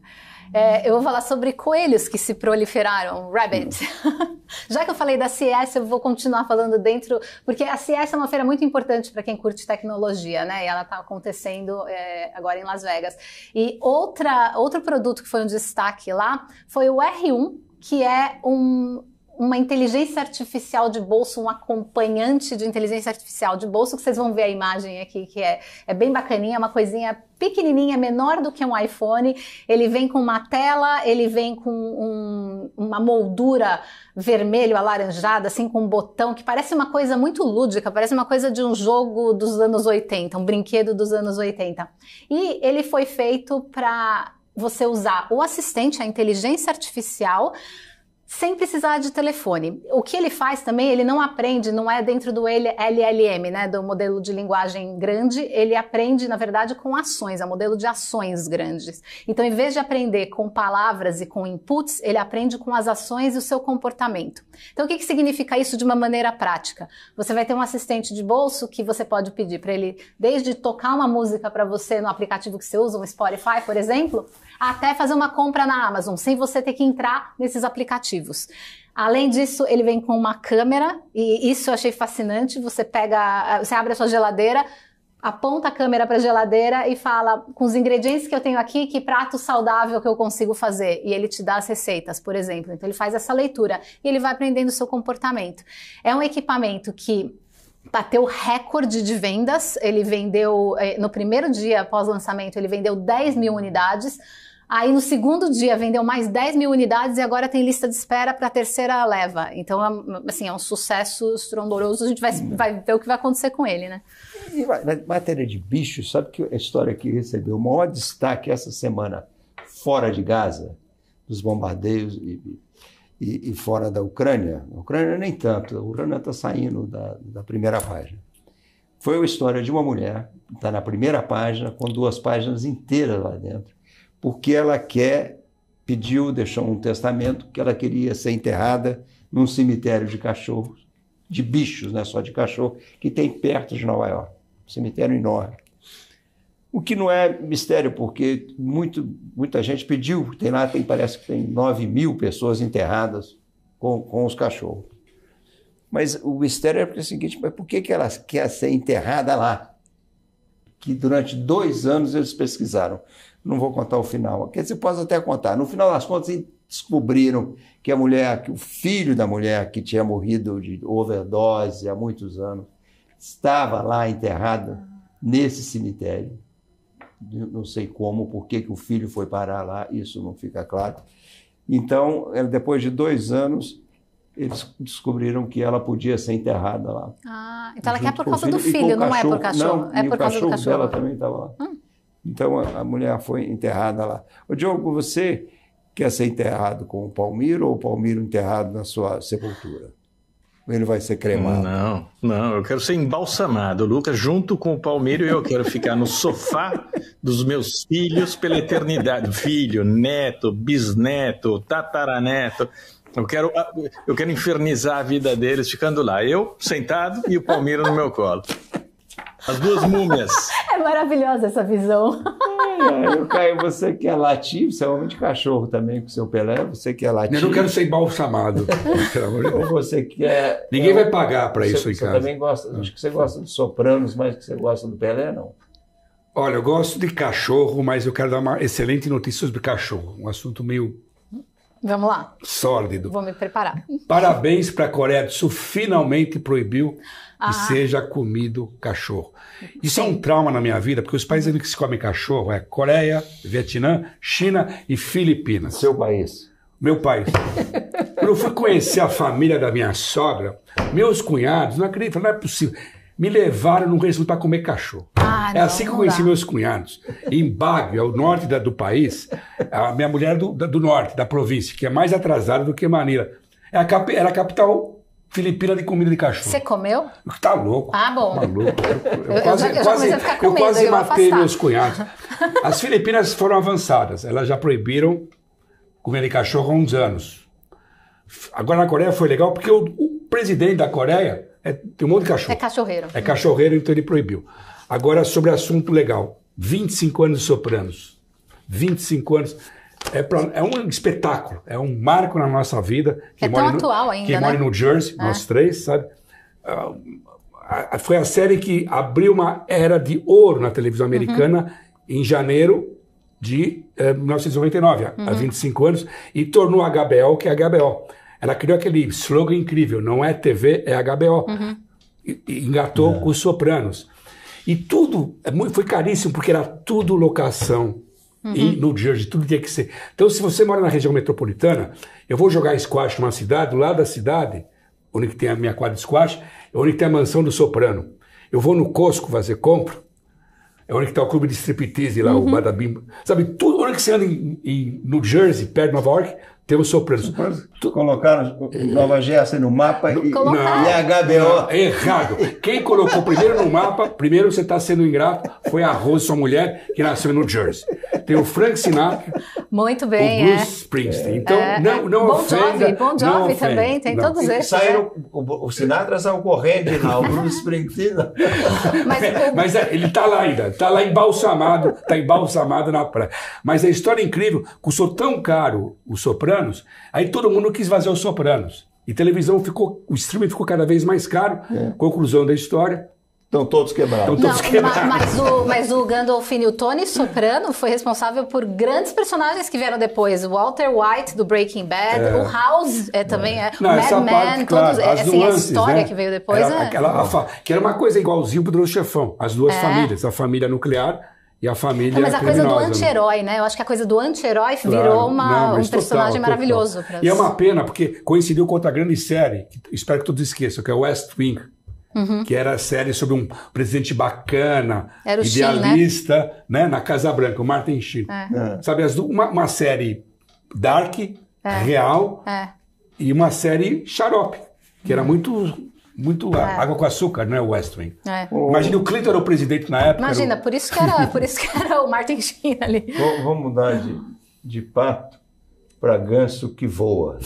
É, eu vou falar sobre coelhos que se proliferaram, rabbit. Hum. Já que eu falei da CES, eu vou continuar falando dentro, porque a CES é uma feira muito importante para quem curte tecnologia, né? E ela está acontecendo é, agora em Las Vegas. E outra, outro produto que foi um destaque lá foi o R1, que é um uma inteligência artificial de bolso, um acompanhante de inteligência artificial de bolso, que vocês vão ver a imagem aqui, que é, é bem bacaninha, é uma coisinha pequenininha, menor do que um iPhone. Ele vem com uma tela, ele vem com um, uma moldura vermelho alaranjada, assim, com um botão, que parece uma coisa muito lúdica, parece uma coisa de um jogo dos anos 80, um brinquedo dos anos 80. E ele foi feito para você usar o assistente, a inteligência artificial, sem precisar de telefone. O que ele faz também, ele não aprende, não é dentro do LLM, né, do modelo de linguagem grande, ele aprende, na verdade, com ações, é um modelo de ações grandes. Então, em vez de aprender com palavras e com inputs, ele aprende com as ações e o seu comportamento. Então, o que, que significa isso de uma maneira prática? Você vai ter um assistente de bolso que você pode pedir para ele, desde tocar uma música para você no aplicativo que você usa, um Spotify, por exemplo, até fazer uma compra na Amazon, sem você ter que entrar nesses aplicativos. Além disso, ele vem com uma câmera, e isso eu achei fascinante. Você pega, você abre a sua geladeira, aponta a câmera para a geladeira e fala com os ingredientes que eu tenho aqui, que prato saudável que eu consigo fazer. E ele te dá as receitas, por exemplo. Então ele faz essa leitura e ele vai aprendendo o seu comportamento. É um equipamento que bateu recorde de vendas. Ele vendeu, eh, no primeiro dia após o lançamento, ele vendeu 10 mil unidades. Aí no segundo dia vendeu mais 10 mil unidades e agora tem lista de espera para a terceira leva. Então, é assim, é um sucesso estrondoroso. A gente vai, uhum. vai ver o que vai acontecer com ele, né? E, na matéria de bichos, sabe que a história que recebeu o maior destaque essa semana fora de Gaza, dos bombardeios e, e, e fora da Ucrânia? A Ucrânia nem tanto, a Ucrânia está saindo da, da primeira página. Foi a história de uma mulher, está na primeira página, com duas páginas inteiras lá dentro porque ela quer, pediu, deixou um testamento, que ela queria ser enterrada num cemitério de cachorros, de bichos, não é só de cachorro, que tem perto de Nova York. Um cemitério enorme. O que não é mistério, porque muito, muita gente pediu. Tem lá, tem, parece que tem 9 mil pessoas enterradas com, com os cachorros. Mas o mistério é o seguinte: mas por que, que ela quer ser enterrada lá? Que durante dois anos eles pesquisaram não vou contar o final. Quer dizer, posso até contar. No final das contas, descobriram que a mulher, que o filho da mulher que tinha morrido de overdose há muitos anos, estava lá enterrado nesse cemitério. Não sei como, por que o filho foi parar lá, isso não fica claro. Então, eh, depois de dois anos, eles descobriram que ela podia ser enterrada lá. Ah, então ela quer por causa filho, do filho, não cachorro, é por cachorro. Não, é por causa do cachorro. Ela também estava lá. Hum. Então a, mulher foi enterrada lá. Diogo, você quer ser enterrado com o Palmiro ou o Palmiro enterrado na sua sepultura? ele vai ser cremado? Não, não, eu quero ser embalsamado, Lucas, junto com o Palmeiro, eu quero ficar no sofá dos meus filhos pela eternidade. Filho, neto, bisneto, tataraneto. Eu quero, ah, eu quero infernizar a vida deles ficando lá. Eu sentado e o Palmeiro no meu colo. As duas múmias. é maravilhosa essa visão. É, eu, Caio, você que é lativo, você é homem de cachorro também com seu Pelé, você que é lativo. Eu não quero ser embalsamado. Ou você que é. Ninguém é, vai pagar para isso em você casa. Você também gosta, acho que você gosta de sopranos mais que você gosta do Pelé, não? Olha, eu gosto de cachorro, mas eu quero dar uma excelente notícia sobre cachorro. Um assunto meio Vamos lá. Sórdido. Vou me preparar. Parabéns para a Coreia do Sul, finalmente proibiu ah. seja comido cachorro. Isso Sim. é um trauma na minha vida, porque os países que se comem cachorro é Coreia, Vietnã, China e Filipinas. Seu país. Meu país. Quando eu fui conhecer a família da minha sogra, meus cunhados, não acredito, não é possível. Me levaram num restaurante para comer cachorro. Ah, é não, assim que eu conheci dá. meus cunhados. Em é o norte da, do país, a minha mulher é do, da, do norte, da província, que é mais atrasada do que Manila. É era a capital Filipina de comida de cachorro. Você comeu? Tá louco. Ah, bom. Maluco. Tá eu, eu, eu quase, já, eu quase, eu matei meus cunhados. As Filipinas foram avançadas. Elas já proibiram comida de cachorro há uns anos. Agora na Coreia foi legal porque o, o presidente da Coreia é, tem um monte de cachorro. É cachorreiro. É cachorreiro, então ele proibiu. Agora sobre assunto legal. 25 anos de Sopranos. 25 anos. É, pra, é um espetáculo, é um marco na nossa vida. É que é mora tão no, atual ainda, Que né? mora no Jersey, é. nós três, sabe? Uh, foi a série que abriu uma era de ouro na televisão uhum. americana uhum. em janeiro de 1999, eh, uhum. há 25 anos, e tornou a HBO que é a HBO. Ela criou aquele slogan incrível, não é TV, é HBO. Uhum. E, e engatou uhum. os Sopranos. E tudo, é foi caríssimo, porque era tudo locação. Uhum. E no Jersey tudo tinha que ser. Então, se você mora na região metropolitana, eu vou jogar squash numa cidade, lá da cidade, onde tem a minha quadra de squash, é onde tem a mansão do soprano. Eu vou no Costco fazer compra, é onde está o clube de striptease lá, uhum. o Badabim. Sabe, tudo onde que você anda em, em New Jersey, perto de Nova York, temos surpresas. Colocaram Nova Gerson no mapa e, não, e HBO. errado. Quem colocou primeiro no mapa, primeiro você está sendo ingrato, foi a Rose, sua mulher, que nasceu no Jersey. Tem o Frank Sinatra. Muito bem, O Bruce é. Springsteen. Então, é. não, não Bon Jovi, Jovi também, tem não. todos esses. Saíram, né? o, o Sinatra saiu correndo de lá, o Bruce Springsteen. Mas, é, mas ele está lá ainda, está lá embalsamado, está embalsamado na praia. Mas a história é incrível, custou tão caro o soprano, Sopranos. Aí todo mundo quis vazar os Sopranos. E televisão ficou, o streaming ficou cada vez mais caro. É. Conclusão da história, Estão todos quebrados. Estão todos Não, quebrados. Mas, o, mas o Gandolfini, o Tony Soprano, foi responsável por grandes personagens que vieram depois. Walter White, do Breaking Bad, é. o House é, também, é. é Não, o Mad Men, claro, todos, é, assim, a história né? que veio depois. Era, é. aquela, que era uma coisa igualzinho o Drão Chefão, as duas é. famílias, a família nuclear e a família. É, mas a coisa do né? anti-herói, né? Eu acho que a coisa do anti-herói virou uma, não, um personagem total, maravilhoso. Total. E é uma pena, porque coincidiu com outra grande série, que espero que todos esqueçam, que é West Wing. Uhum. Que era a série sobre um presidente bacana, né? idealista, né? né? na Casa Branca, o Martin Sheen. É. É. Sabe, as, uma, uma série dark, é. real, é. e uma série xarope, que era muito muito é. água com açúcar, né, o West Wing. É. Imagina o Clinton era o presidente na época. Imagina, por isso que era, por isso que era o Martin Sheen ali. Vou, vamos mudar de, de pato para ganso que voa.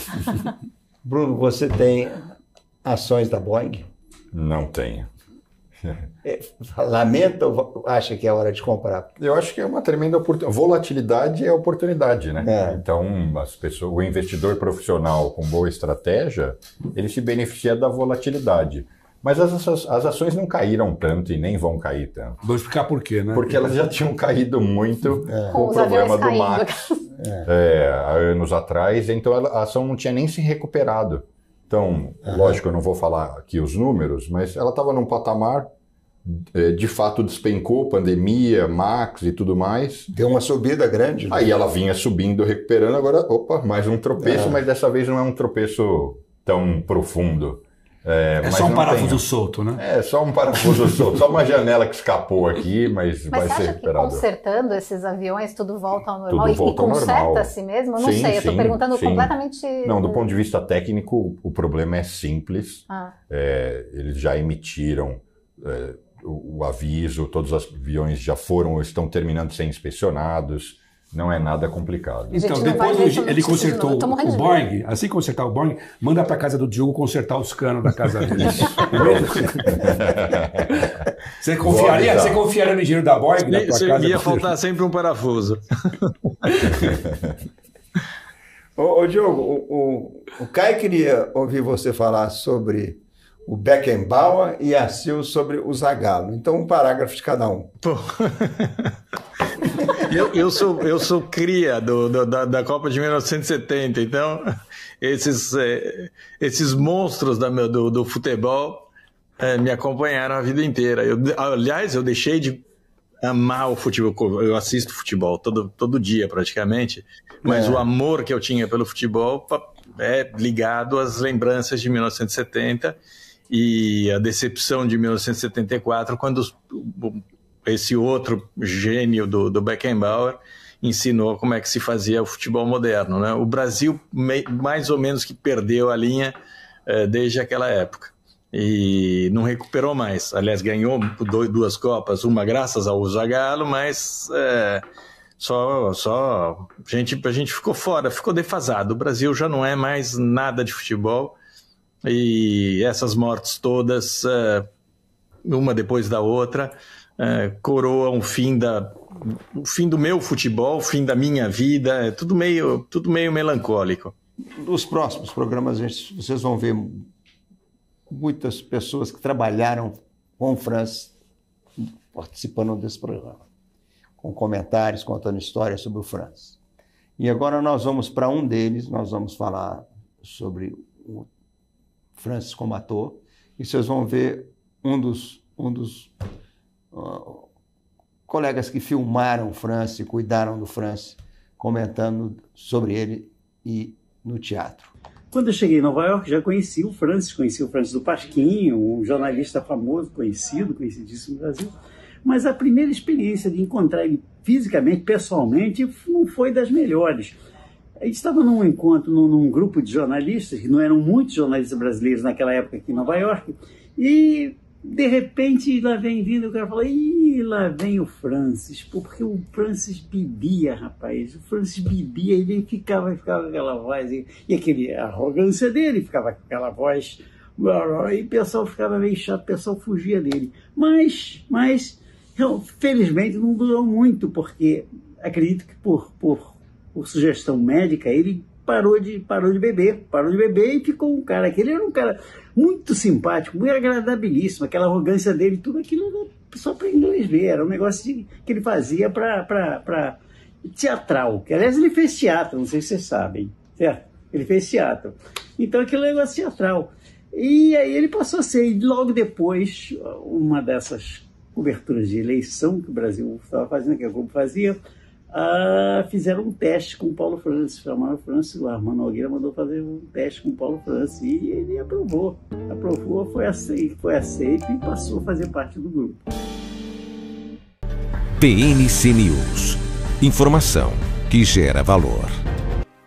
Bruno, você tem ações da Boeing? Não tenho. É, lamenta ou acha que é hora de comprar? Eu acho que é uma tremenda oportunidade. Volatilidade é oportunidade, né? É. Então, as pessoas, o investidor profissional com boa estratégia, ele se beneficia da volatilidade. Mas as, as, ações não caíram tanto e nem vão cair tanto. Vou explicar por quê, né? Porque elas já tinham caído muito é. com o problema do Max é. É, há anos atrás, então a ação não tinha nem se recuperado. Então, uhum. lógico, eu não vou falar aqui os números, mas ela estava num patamar, eh, de fato despencou, pandemia, Max e tudo mais. Deu uma subida grande. Né? Aí ela vinha subindo, recuperando, agora, opa, mais um tropeço, uhum. mas dessa vez não é um tropeço tão profundo. É, é só um parafuso tem... solto, né? É só um parafuso solto, só uma janela que escapou aqui, mas, mas vai você ser acha recuperado. Que consertando esses aviões, tudo volta ao normal tudo e, volta e conserta-se mesmo? não sim, sei, eu estou perguntando sim. completamente. Não, do ponto de vista técnico, o problema é simples. Ah. É, eles já emitiram é, o, o aviso, todos os aviões já foram ou estão terminando de ser inspecionados. Não é nada complicado. Então, depois ele, ele consertou o Borg, assim consertar o Borg, manda para casa do Diogo consertar os canos da casa dele. você, confiaria, você confiaria no engenheiro da Borg? Na né, tua casa, ia faltar sempre um parafuso. ô, ô, Diogo, o, o, o Kai queria ouvir você falar sobre o Beckenbauer e a Sil sobre o zagalo. Então, um parágrafo de cada um. Pô. Eu, eu, sou, eu sou cria do, do, da, da Copa de 1970, então esses, é, esses monstros da, do, do futebol é, me acompanharam a vida inteira. Eu, aliás, eu deixei de amar o futebol, eu assisto futebol todo, todo dia praticamente, mas é. o amor que eu tinha pelo futebol é ligado às lembranças de 1970 e a decepção de 1974, quando esse outro gênio do, do Beckenbauer ensinou como é que se fazia o futebol moderno. Né? O Brasil mais ou menos que perdeu a linha eh, desde aquela época e não recuperou mais. Aliás, ganhou dois, duas copas, uma graças ao Zagallo, mas é, só só a gente a gente ficou fora, ficou defasado. O Brasil já não é mais nada de futebol e essas mortes todas, eh, uma depois da outra é, coroa um fim da o fim do meu futebol, o fim da minha vida, é tudo meio, tudo meio melancólico. Nos próximos programas vocês vão ver muitas pessoas que trabalharam com o Franz participando desse programa, com comentários, contando histórias sobre o Franz. E agora nós vamos para um deles, nós vamos falar sobre o Francis como ator, e vocês vão ver um dos, um dos ah, colegas que filmaram o France, cuidaram do France, comentando sobre ele e no teatro. Quando eu cheguei em Nova York, já conheci o Francis, conheci o Francis do Pasquinho, um jornalista famoso, conhecido, conhecidíssimo no Brasil. Mas a primeira experiência de encontrar ele fisicamente, pessoalmente, não foi das melhores. A gente estava num encontro, num, num grupo de jornalistas, que não eram muitos jornalistas brasileiros naquela época aqui em Nova York, e de repente lá vem vindo o cara fala, ih, lá vem o Francis, porque o Francis bebia, rapaz, o Francis bebia, ele ficava, ficava com aquela voz, e, e aquele, a arrogância dele, ficava com aquela voz, e o pessoal ficava meio chato, o pessoal fugia dele. Mas, mas, felizmente não durou muito, porque acredito que por, por, por sugestão médica ele parou de, parou de beber, parou de beber e ficou um cara. Aquele era um cara muito simpático, muito agradabilíssimo, aquela arrogância dele, tudo aquilo era só para inglês ver, era um negócio de, que ele fazia para teatral. Que, aliás, ele fez teatro, não sei se vocês sabem, certo? Ele fez teatro. Então aquele é negócio teatral. E aí ele passou a ser, e logo depois, uma dessas coberturas de eleição que o Brasil estava fazendo, que a Globo fazia, ah, fizeram um teste com o Paulo Francis, chamaram o Francis lá, o Nogueira mandou fazer um teste com o Paulo Francis e ele aprovou. Aprovou, foi aceito, foi aceito e passou a fazer parte do grupo. PNC News. Informação que gera valor.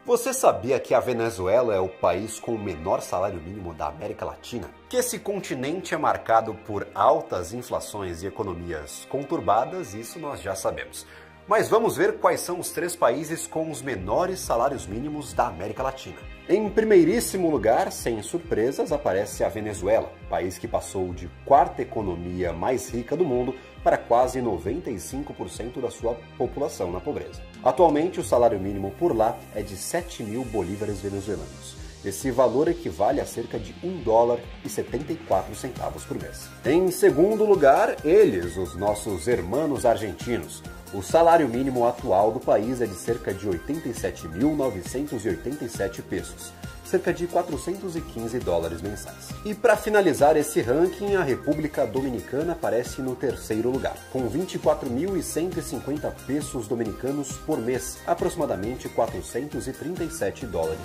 Você sabia que a Venezuela é o país com o menor salário mínimo da América Latina? Que esse continente é marcado por altas inflações e economias conturbadas, isso nós já sabemos. Mas vamos ver quais são os três países com os menores salários mínimos da América Latina. Em primeiríssimo lugar, sem surpresas, aparece a Venezuela, país que passou de quarta economia mais rica do mundo para quase 95% da sua população na pobreza. Atualmente, o salário mínimo por lá é de 7 mil bolívares venezuelanos. Esse valor equivale a cerca de 1 dólar e 74 centavos por mês. Em segundo lugar, eles, os nossos hermanos argentinos, o salário mínimo atual do país é de cerca de 87.987 pesos, cerca de 415 dólares mensais. E para finalizar esse ranking, a República Dominicana aparece no terceiro lugar, com 24.150 pesos dominicanos por mês, aproximadamente 437 dólares.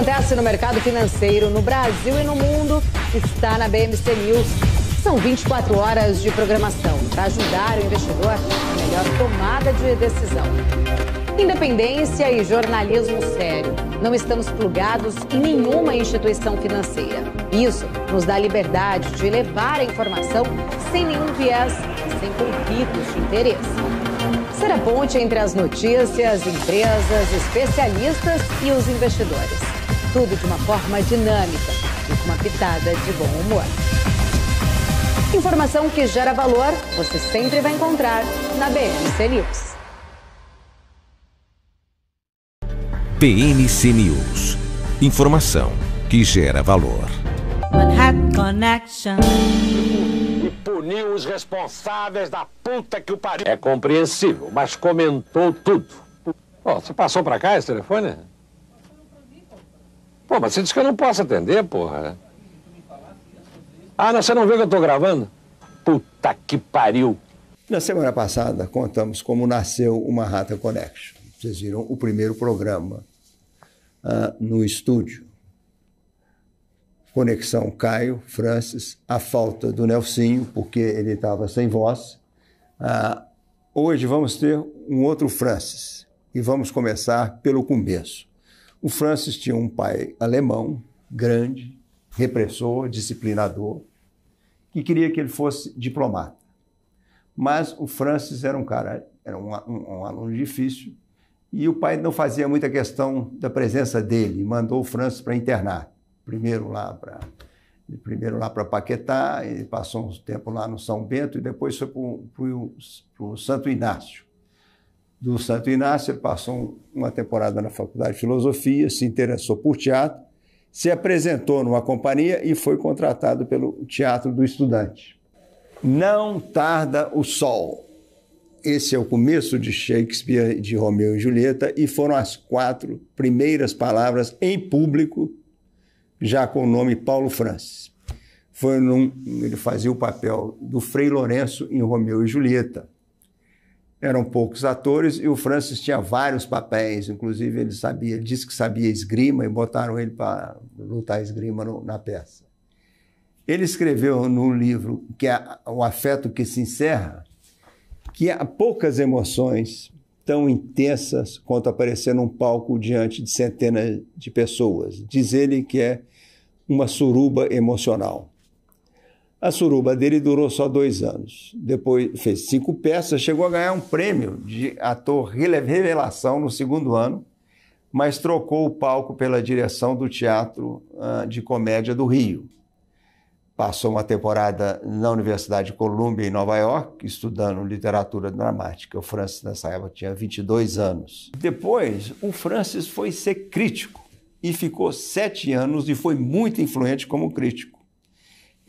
acontece no mercado financeiro no Brasil e no mundo está na BMC News. São 24 horas de programação para ajudar o investidor na melhor tomada de decisão. Independência e jornalismo sério. Não estamos plugados em nenhuma instituição financeira. Isso nos dá liberdade de levar a informação sem nenhum viés e sem conflitos de interesse ser a ponte entre as notícias, empresas, especialistas e os investidores tudo de uma forma dinâmica e com uma pitada de bom humor. Informação que gera valor, você sempre vai encontrar na BNC News. BNC News. Informação que gera valor. Manhattan Connection. E puniu os responsáveis da puta que o pariu. É compreensível, mas comentou tudo. Oh, você passou para cá esse telefone? Pô, mas você disse que eu não posso atender, porra. Ah, não, você não vê que eu tô gravando? Puta que pariu! Na semana passada, contamos como nasceu o Manhattan Connection. Vocês viram o primeiro programa ah, no estúdio. Conexão Caio, Francis, a falta do Nelsinho, porque ele estava sem voz. Ah, hoje vamos ter um outro Francis e vamos começar pelo começo. O Francis tinha um pai alemão, grande, repressor, disciplinador, que queria que ele fosse diplomata. Mas o Francis era um cara, era um, um, um aluno difícil, e o pai não fazia muita questão da presença dele, mandou o Francis para internar, primeiro lá para primeiro lá para Paquetá, ele passou um tempo lá no São Bento e depois foi para o Santo Inácio do Santo Inácio, ele passou uma temporada na Faculdade de Filosofia, se interessou por teatro, se apresentou numa companhia e foi contratado pelo Teatro do Estudante. Não tarda o sol. Esse é o começo de Shakespeare, de Romeu e Julieta, e foram as quatro primeiras palavras em público, já com o nome Paulo Francis. Foi num, ele fazia o papel do Frei Lourenço em Romeu e Julieta eram poucos atores e o Francis tinha vários papéis, inclusive ele sabia, disse que sabia esgrima e botaram ele para lutar esgrima no, na peça. Ele escreveu num livro que é O Afeto que se encerra, que há poucas emoções tão intensas quanto aparecer num palco diante de centenas de pessoas. Diz ele que é uma suruba emocional. A suruba dele durou só dois anos. Depois fez cinco peças, chegou a ganhar um prêmio de ator revelação no segundo ano, mas trocou o palco pela direção do Teatro ah, de Comédia do Rio. Passou uma temporada na Universidade de Columbia, em Nova York, estudando literatura dramática. O Francis, nessa época, tinha 22 anos. Depois, o Francis foi ser crítico e ficou sete anos e foi muito influente como crítico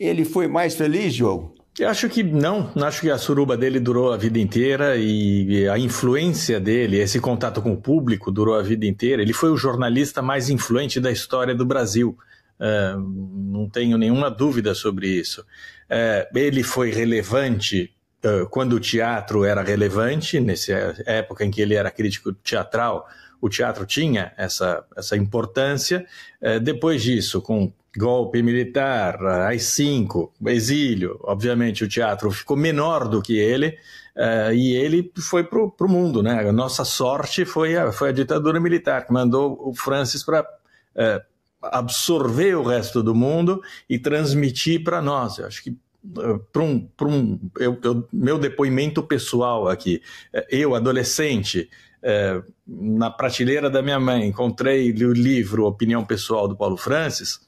ele foi mais feliz, Diogo? Eu acho que não. Acho que a suruba dele durou a vida inteira e a influência dele, esse contato com o público, durou a vida inteira. Ele foi o jornalista mais influente da história do Brasil. Uh, não tenho nenhuma dúvida sobre isso. Uh, ele foi relevante uh, quando o teatro era relevante, nessa época em que ele era crítico teatral, o teatro tinha essa, essa importância. depois disso, com golpe militar, AI-5, exílio. Obviamente, o teatro ficou menor do que ele uh, e ele foi para o mundo. Né? A nossa sorte foi a, foi a ditadura militar que mandou o Francis para uh, eh, absorver o resto do mundo e transmitir para nós. Eu acho que eh, para um, pra um eu, eu, meu depoimento pessoal aqui, eu adolescente na prateleira da minha mãe encontrei o livro Opinião Pessoal do Paulo Francis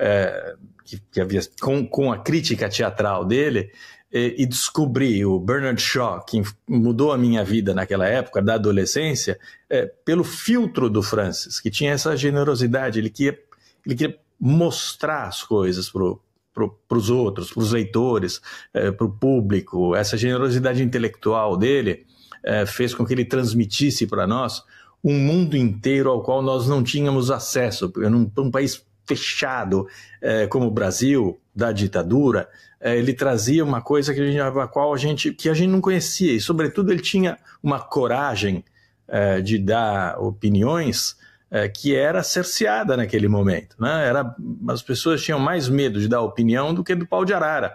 é, que, que, havia com, com a crítica teatral dele e, e, descobri o Bernard Shaw, que mudou a minha vida naquela época, da adolescência, é, pelo filtro do Francis, que tinha essa generosidade, ele queria, ele queria mostrar as coisas pro para os outros, para os leitores, é, para o público. Essa generosidade intelectual dele é, fez com que ele transmitisse para nós um mundo inteiro ao qual nós não tínhamos acesso, num, num país fechado é, como o Brasil, da ditadura, é, ele trazia uma coisa que a, gente, a qual a gente, que a gente não conhecia, e sobretudo ele tinha uma coragem é, de dar opiniões é, que era cerceada naquele momento. Né? Era, as pessoas tinham mais medo de dar opinião do que do pau de arara.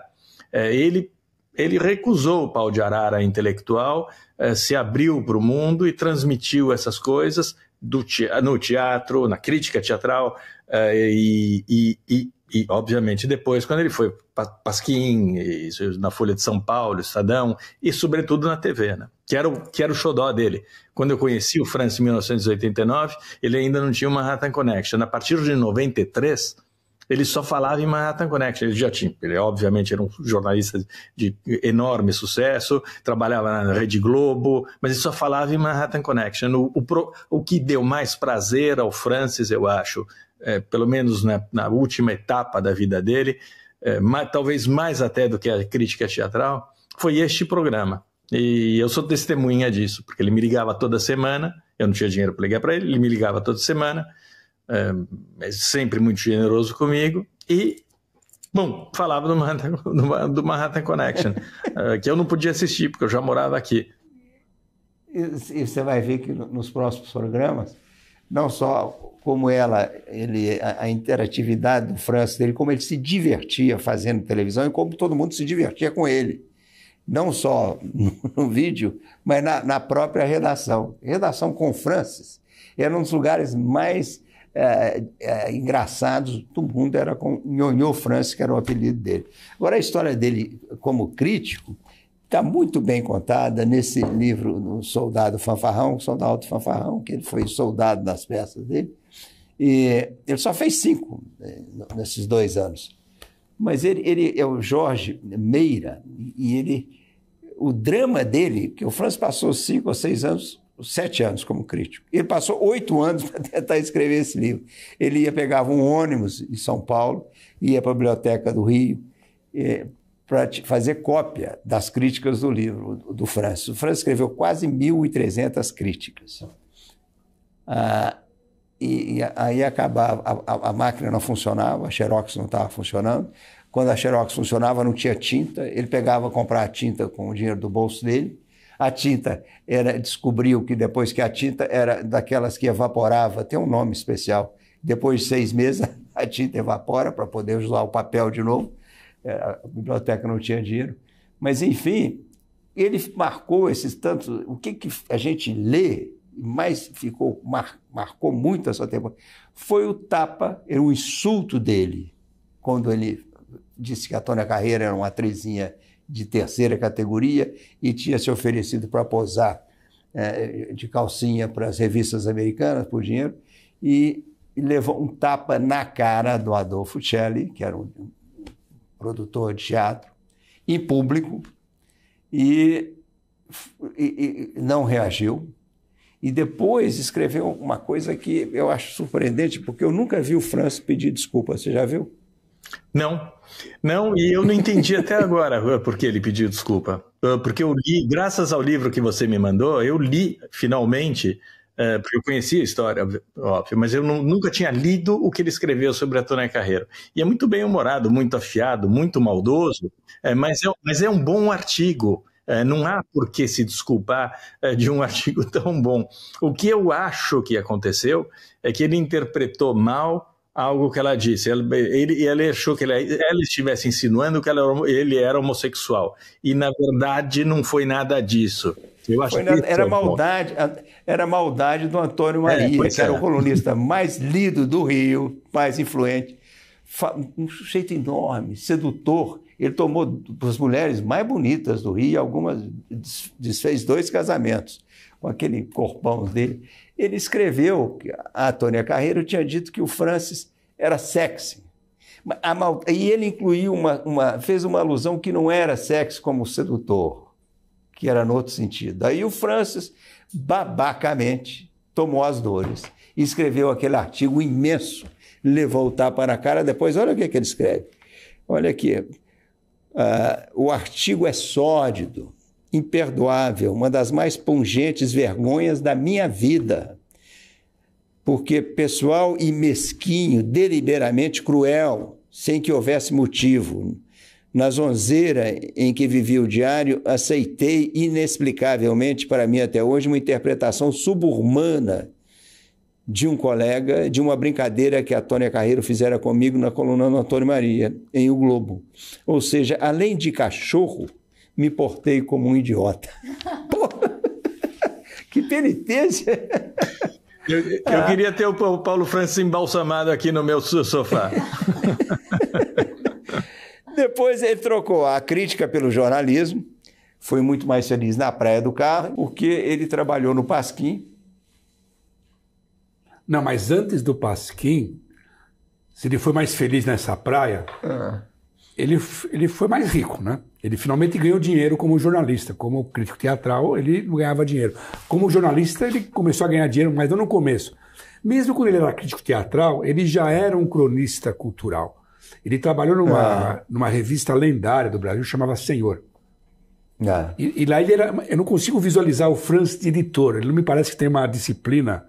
É, ele ele recusou o pau de arara intelectual, é, se abriu para o mundo e transmitiu essas coisas te no teatro, na crítica teatral, é, e, e, e, e, obviamente, depois, quando ele foi para Pasquim, na Folha de São Paulo, Estadão, e sobretudo na TV, né? que, era o, que era o xodó dele. Quando eu conheci o Francis em 1989, ele ainda não tinha uma Manhattan Connection. A partir de 93, ele só falava em Manhattan Connection. Ele já tinha, ele obviamente era um jornalista de enorme sucesso, trabalhava na Rede Globo, mas ele só falava em Manhattan Connection. O, o, o que deu mais prazer ao Francis, eu acho, é, pelo menos na, na, última etapa da vida dele, é, talvez mais até do que a crítica teatral, foi este programa. E eu sou testemunha disso, porque ele me ligava toda semana, eu não tinha dinheiro para ligar para ele, ele me ligava toda semana, é, é, sempre muito generoso comigo, e Bom, falava do Manhattan, do, Manhattan Connection, é, que eu não podia assistir, porque eu já morava aqui. e você vai ver que nos próximos programas não só como ela, ele, a, a, interatividade do Francis dele, como ele se divertia fazendo televisão e como todo mundo se divertia com ele. Não só no, no vídeo, mas na, na, própria redação. Redação com Francis era um dos lugares mais é, é, engraçados do mundo, era com Nhonhô Francis, que era o apelido dele. Agora, a história dele como crítico está muito bem contada nesse livro do Soldado Fanfarrão, Soldado Fanfarrão, que ele foi soldado nas peças dele. E ele só fez cinco né, nesses dois anos. Mas ele, ele é o Jorge Meira, e ele, o drama dele, que o Franz passou cinco ou seis anos, sete anos como crítico. Ele passou oito anos para tentar escrever esse livro. Ele ia, pegava um ônibus em São Paulo, ia para a biblioteca do Rio, é, para fazer cópia das críticas do livro do Francis. O Francis escreveu quase 1.300 críticas. Ah, e, e, aí acabava, a, a, máquina não funcionava, a Xerox não estava funcionando. Quando a Xerox funcionava, não tinha tinta. Ele pegava comprar a tinta com o dinheiro do bolso dele. A tinta era, descobriu que depois que a tinta era daquelas que evaporava, tem um nome especial. Depois de seis meses, a tinta evapora para poder usar o papel de novo é, a biblioteca não tinha dinheiro. Mas, enfim, ele marcou esses tantos. O que, que a gente lê mais ficou mar, marcou muito essa temporada foi o tapa, o insulto dele, quando ele disse que a Tônia Carreira era uma atrizinha de terceira categoria e tinha se oferecido para posar é, de calcinha para as revistas americanas por dinheiro e levou um tapa na cara do Adolfo Celli, que era um produtor de teatro, em público, e, e, e não reagiu. E depois escreveu uma coisa que eu acho surpreendente, porque eu nunca vi o Franz pedir desculpa. Você já viu? Não, não, e eu não entendi até agora por que ele pediu desculpa. Ah, porque eu li, graças ao livro que você me mandou, eu li finalmente é, porque eu conhecia a história, óbvio, mas eu não, nunca tinha lido o que ele escreveu sobre a Antônio Carreiro. E é muito bem-humorado, muito afiado, muito maldoso, é, mas, é, mas é um bom artigo. É, não há por que se desculpar é, de um artigo tão bom. O que eu acho que aconteceu é que ele interpretou mal algo que ela disse. Ele, ele, ele achou que ele, ela estivesse insinuando que ela, ele era homossexual. E, na verdade, não foi nada disso. Eu acho na, que era, é maldade, era maldade do Antônio é, Maria, é, que era é. o colunista mais lido do Rio, mais influente, um sujeito enorme, sedutor. Ele tomou as mulheres mais bonitas do Rio, algumas desfez dois casamentos com aquele corpão dele. Ele escreveu que a Antônia Carreiro tinha dito que o Francis era sexy. E ele incluiu uma, uma fez uma alusão que não era sexy como sedutor que era no outro sentido. Aí o Francis, babacamente, tomou as dores. Escreveu aquele artigo imenso, levou o tapa na cara, depois olha o que, é que ele escreve. Olha aqui, uh, o artigo é sódido, imperdoável, uma das mais pungentes vergonhas da minha vida. Porque pessoal e mesquinho, deliberadamente cruel, sem que houvesse motivo, na zonzeira em que vivi o diário, aceitei inexplicavelmente para mim até hoje uma interpretação suburbana de um colega, de uma brincadeira que a Tônia Carreiro fizera comigo na coluna do Antônio Maria, em O Globo. Ou seja, além de cachorro, me portei como um idiota. Porra! Que penitência! Eu, eu ah. queria ter o Paulo Francisco embalsamado aqui no meu sofá. Depois ele trocou a crítica pelo jornalismo, foi muito mais feliz na Praia do Carro, porque ele trabalhou no Pasquim. Não, mas antes do Pasquim, se ele foi mais feliz nessa praia, ah. ele, ele foi mais rico, né? Ele finalmente ganhou dinheiro como jornalista. Como crítico teatral, ele não ganhava dinheiro. Como jornalista, ele começou a ganhar dinheiro, mas não no começo. Mesmo quando ele era crítico teatral, ele já era um cronista cultural. Ele trabalhou numa, ah. numa revista lendária do Brasil, chamava Senhor. É. E, e, lá ele era. Eu não consigo visualizar o Franz de editor. Ele não me parece que tem uma disciplina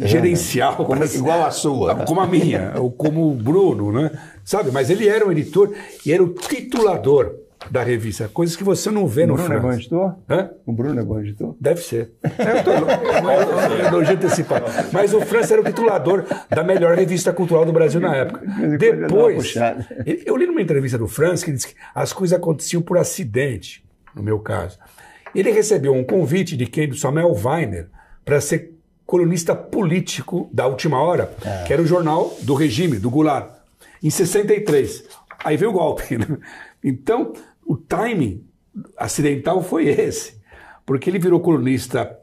é, gerencial. Assim. igual a sua. Né? Como a minha, ou como o Bruno, né? Sabe? Mas ele era um editor e era o titulador da revista, coisas que você não vê no Bruno é França. Bruno é bom editor? Hã? O Bruno é bom editor? Deve ser. É, eu tô, mas, antecipado. Mas o França era o titulador da melhor revista cultural do Brasil na época. Depois, eu li numa entrevista do França que ele disse que as coisas aconteciam por acidente, no meu caso. Ele recebeu um convite de quem? Do Samuel Weiner, para ser colunista político da Última Hora, é. que era o jornal do regime, do Goulart, em 63. Aí veio o golpe. Né? Então, o timing acidental foi esse, porque ele virou colunista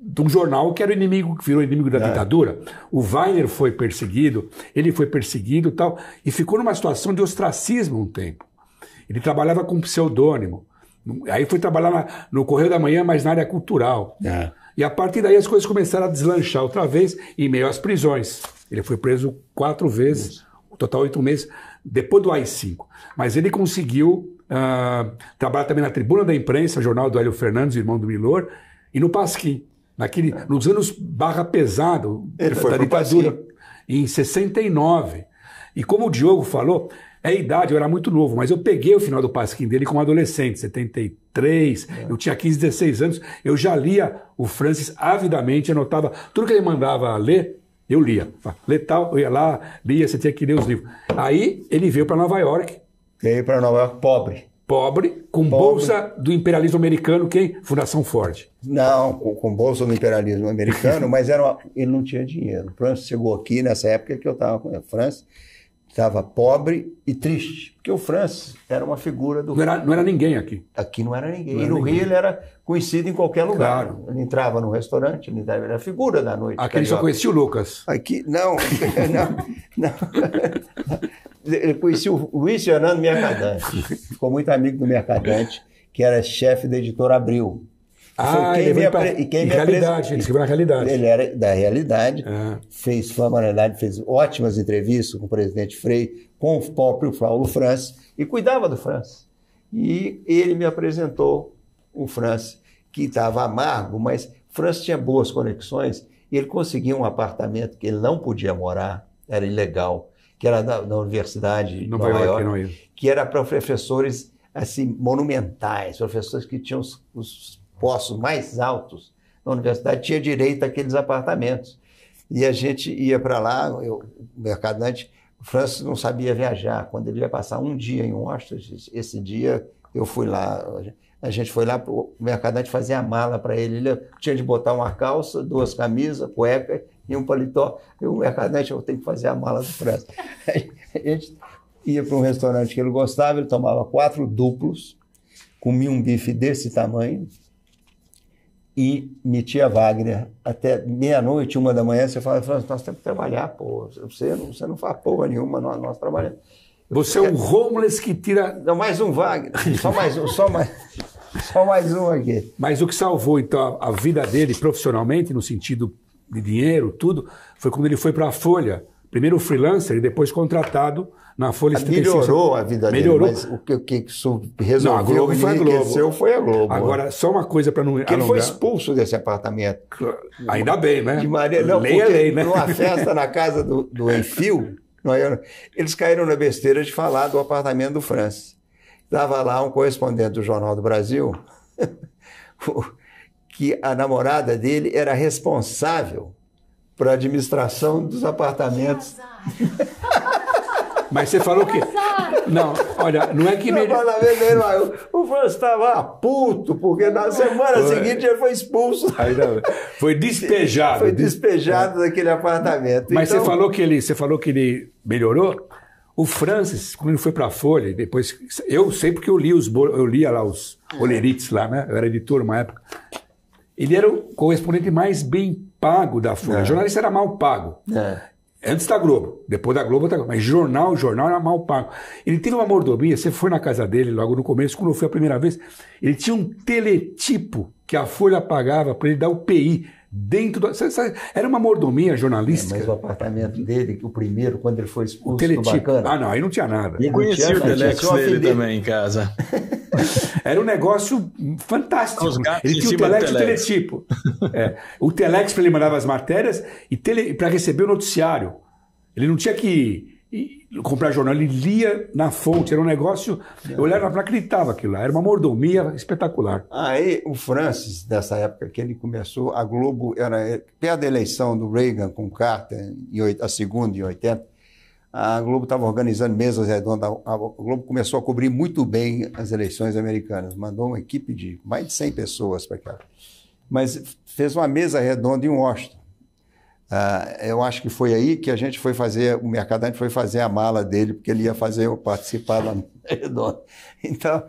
de um jornal que era o inimigo, que virou inimigo da é. ditadura. O Weiner foi perseguido, ele foi perseguido tal, e ficou numa situação de ostracismo um tempo. Ele trabalhava com pseudônimo. Aí foi trabalhar na, no Correio da Manhã, mas na área cultural. É. E a partir daí as coisas começaram a deslanchar outra vez, em meio às prisões. Ele foi preso quatro vezes, o total oito meses, depois do AI-5. Mas ele conseguiu Uh, trabalha também na Tribuna da Imprensa, jornal do Hélio Fernandes, irmão do Milor, e no Pasquim, naquele, nos anos barra pesado Ele da, da ditadura, Pasquim. em 69. E como o Diogo falou, é idade, eu era muito novo, mas eu peguei o final do Pasquim dele como adolescente, 73, é. eu tinha 15, 16 anos, eu já lia o Francis avidamente, anotava tudo que ele mandava ler, eu lia. Lê tal, eu ia lá, lia, você tinha que ler os livros. Aí ele veio para Nova York, Veio para Nova York pobre. Pobre, com pobre. bolsa do imperialismo americano, quem? Fundação Ford. Não, com bolsa do imperialismo americano, mas era uma... ele não tinha dinheiro. O França chegou aqui nessa época que eu estava com ele. França estava pobre e triste, porque o Francis era uma figura do. Não era, não era ninguém aqui. Aqui não era ninguém. Não era e no ninguém. Rio ele era conhecido em qualquer lugar. Claro. Ele entrava no restaurante, ele era a figura da noite. Aqui carioca. ele só conhecia o Lucas. Aqui, não. não, não. Ele conhecia o Luiz Fernando Mercadante. Ficou muito amigo do Mercadante, que era chefe da editora Abril. Ah, ele veio pra, e quem realidade, ele escreveu na realidade. Ele era da realidade, ah. fez fama na realidade, fez ótimas entrevistas com o presidente Frei, com o próprio Paulo France, e cuidava do France. E ele me apresentou o France, que estava amargo, mas France tinha boas conexões, e ele conseguia um apartamento que ele não podia morar, era ilegal, que era na Universidade não de Nova York, York que, não ia. que era para professores assim, monumentais, professores que tinham os, os postos mais altos da universidade, tinha direito àqueles apartamentos. E a gente ia para lá, eu, o mercadante, o Francis não sabia viajar. Quando ele ia passar um dia em Washington, esse dia eu fui lá. A gente foi lá para o mercadante fazer a mala para ele. Ele tinha de botar uma calça, duas camisas, cueca e um paletó. E o mercadante, eu tenho que fazer a mala do Francis. Aí, a gente ia para um restaurante que ele gostava, ele tomava quatro duplos, comia um bife desse tamanho, e metia Wagner. Até meia-noite, uma da manhã, você fala, nós temos que trabalhar, pô. Você não, você não faz porra nenhuma, nós, nós trabalhamos. Você é um homeless que tira. Não, mais um Wagner. Só mais um, só mais. Só mais um aqui. Mas o que salvou, então, a vida dele profissionalmente, no sentido de dinheiro, tudo, foi quando ele foi para a Folha. Primeiro freelancer e depois contratado na Folha ah, a Melhorou a vida melhorou. dele, mas o que, o que isso resolveu, não, a Globo foi a Globo. foi a Globo. Agora, só uma coisa para não Porque alongar. ele foi expulso desse apartamento. Ainda bem, né? De Maria, não, lei é lei, né? Numa festa na casa do, do Enfio, é? eles caíram na besteira de falar do apartamento do Francis. Estava lá um correspondente do Jornal do Brasil, que a namorada dele era responsável para a administração dos apartamentos. Mas você falou que. Não, olha, não é que melhor. O França estava puto, porque na semana foi. seguinte ele foi expulso. Foi despejado. Foi despejado daquele apartamento. Mas então... você falou que ele. Você falou que ele melhorou? O Francis, quando ele foi para a Folha, depois. Eu sei porque eu li os eu lia lá os Olerites lá, né? Eu era editor uma época. Ele era o correspondente mais bem pago da Folha. É. O jornalista era mal pago. É. Antes da Globo, depois da Globo, mas jornal, jornal era mal pago. Ele teve uma mordomia, você foi na casa dele logo no começo, quando eu fui a primeira vez, ele tinha um teletipo que a Folha pagava para ele dar o PI dentro da. Era uma mordomia jornalística. É, mas o apartamento dele, o primeiro, quando ele foi expulso o teletipo. do Ah, não, aí não tinha nada. Ele conhecia o telex dele também em casa. Era um negócio fantástico. Ele tinha o telex e o teletipo. É. O telex para ele mandava as matérias e tele... para receber o noticiário. Ele não tinha que... Ir comprar jornal, ele lia na fonte, era um negócio. Eu olhava na acreditava e aquilo lá, era uma mordomia espetacular. Aí o Francis, dessa época que ele começou, a Globo era é, perto da eleição do Reagan com Carter, a segunda em 80, a Globo estava organizando mesas redondas, a Globo começou a cobrir muito bem as eleições americanas, mandou uma equipe de mais de 100 pessoas para cá. Mas fez uma mesa redonda em Washington. Ah, eu acho que foi aí que a gente foi fazer, o mercadante foi fazer a mala dele, porque ele ia fazer eu participar lá no Então,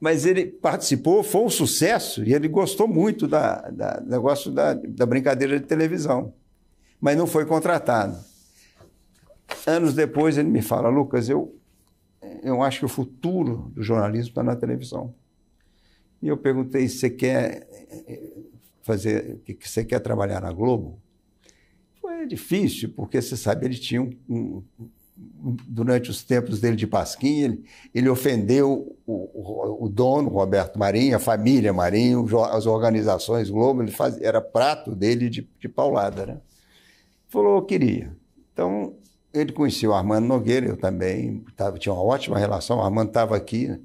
mas ele participou, foi um sucesso e ele gostou muito do da, da, negócio da, da brincadeira de televisão. Mas não foi contratado. Anos depois ele me fala, Lucas, eu, eu acho que o futuro do jornalismo está na televisão. E eu perguntei, você quer eh, eh, fazer, você quer trabalhar na Globo? Foi difícil, porque você sabe, ele tinha um, um durante os tempos dele de Pasquim, ele, ele ofendeu o, o, o, dono, Roberto Marinho, a família Marinho, as organizações Globo, ele faz, era prato dele de, de paulada. Né? Falou, queria. Então, ele conheceu o Armando Nogueira, eu também tava, tinha uma ótima relação, o Armando estava aqui, né?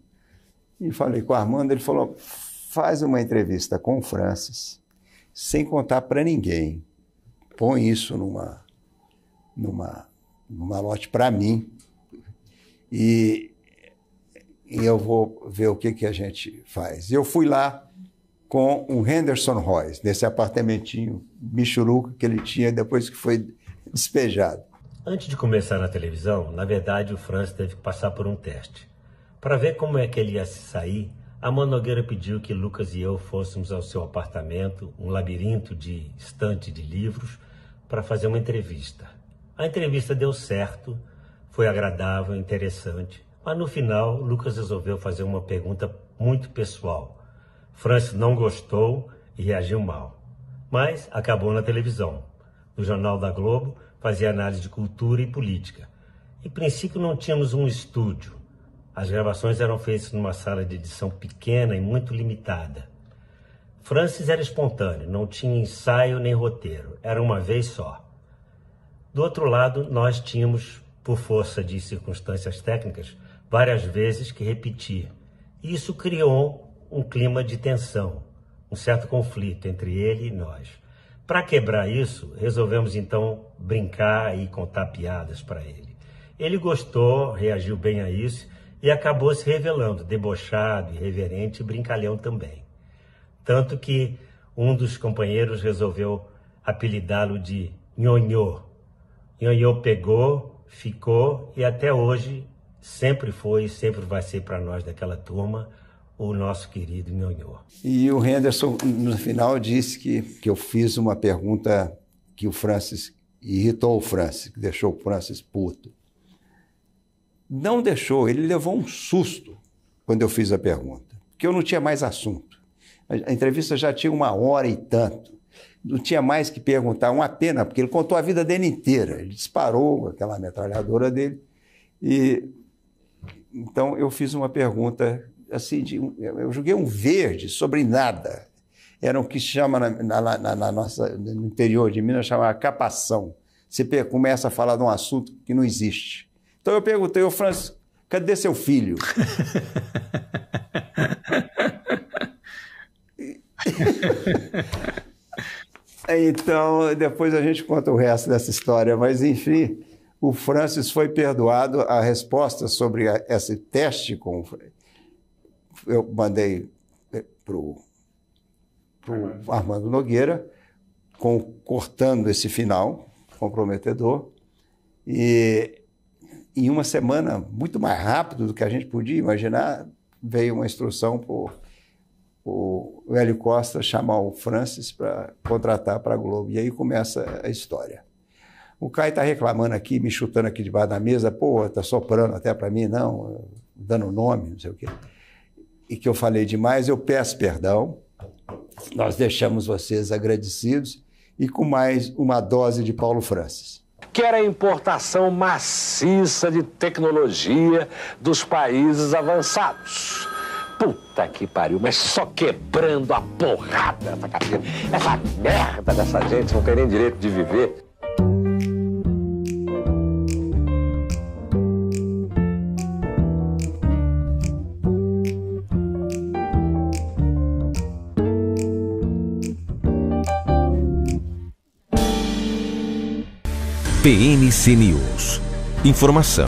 e falei com o Armando, ele falou, faz uma entrevista com o Francis, sem contar para ninguém, põe isso numa, numa, num malote para mim e, e, eu vou ver o que, que a gente faz. Eu fui lá com o Henderson Royce, nesse apartamentinho michuruca que ele tinha depois que foi despejado. Antes de começar na televisão, na verdade o Franz teve que passar por um teste. Para ver como é que ele ia se sair, a Nogueira pediu que Lucas e eu fôssemos ao seu apartamento, um labirinto de estante de livros, para fazer uma entrevista. A entrevista deu certo, foi agradável, interessante, mas no final Lucas resolveu fazer uma pergunta muito pessoal. Francis não gostou e reagiu mal, mas acabou na televisão. No Jornal da Globo fazia análise de cultura e política. Em princípio não tínhamos um estúdio. As gravações eram feitas numa sala de edição pequena e muito limitada. Francis era espontâneo, não tinha ensaio nem roteiro, era uma vez só. Do outro lado, nós tínhamos, por força de circunstâncias técnicas, várias vezes que repetir. isso criou um clima de tensão, um certo conflito entre ele e nós. Para quebrar isso, resolvemos então brincar e contar piadas para ele. Ele gostou, reagiu bem a isso e acabou se revelando, debochado, irreverente e brincalhão também. Tanto que um dos companheiros resolveu apelidá-lo de Nhonhô. Nhonhô pegou, ficou e até hoje sempre foi e sempre vai ser para nós daquela turma o nosso querido Nhonhô. E o Henderson, no final, disse que, que eu fiz uma pergunta que o Francis irritou o Francis, que deixou o Francis puto. Não deixou, ele levou um susto quando eu fiz a pergunta, porque eu não tinha mais assunto. A entrevista já tinha uma hora e tanto. Não tinha mais que perguntar, uma pena, porque ele contou a vida dele inteira. Ele disparou aquela metralhadora dele. E então eu fiz uma pergunta assim, de, eu joguei um verde sobre nada. Era o que se chama na, na, na, na, nossa, no interior de Minas, chamava capação. Você começa a falar de um assunto que não existe. Então eu perguntei ao Francis, cadê seu filho? então, depois a gente conta o resto dessa história, mas enfim, o Francis foi perdoado. A resposta sobre a, esse teste com eu mandei eh, para o Armando. Armando Nogueira, com, cortando esse final comprometedor. E em uma semana, muito mais rápido do que a gente podia imaginar, veio uma instrução por o Hélio Costa chamar o Francis para contratar para a Globo. E aí começa a história. O Caio está reclamando aqui, me chutando aqui debaixo da mesa, pô, está soprando até para mim, não, dando nome, não sei o quê. E que eu falei demais, eu peço perdão. Nós deixamos vocês agradecidos e com mais uma dose de Paulo Francis quer a importação maciça de tecnologia dos países avançados. Puta que pariu, mas só quebrando a porrada essa cadeira, Essa merda dessa gente não tem nem direito de viver. PNC News. Informação.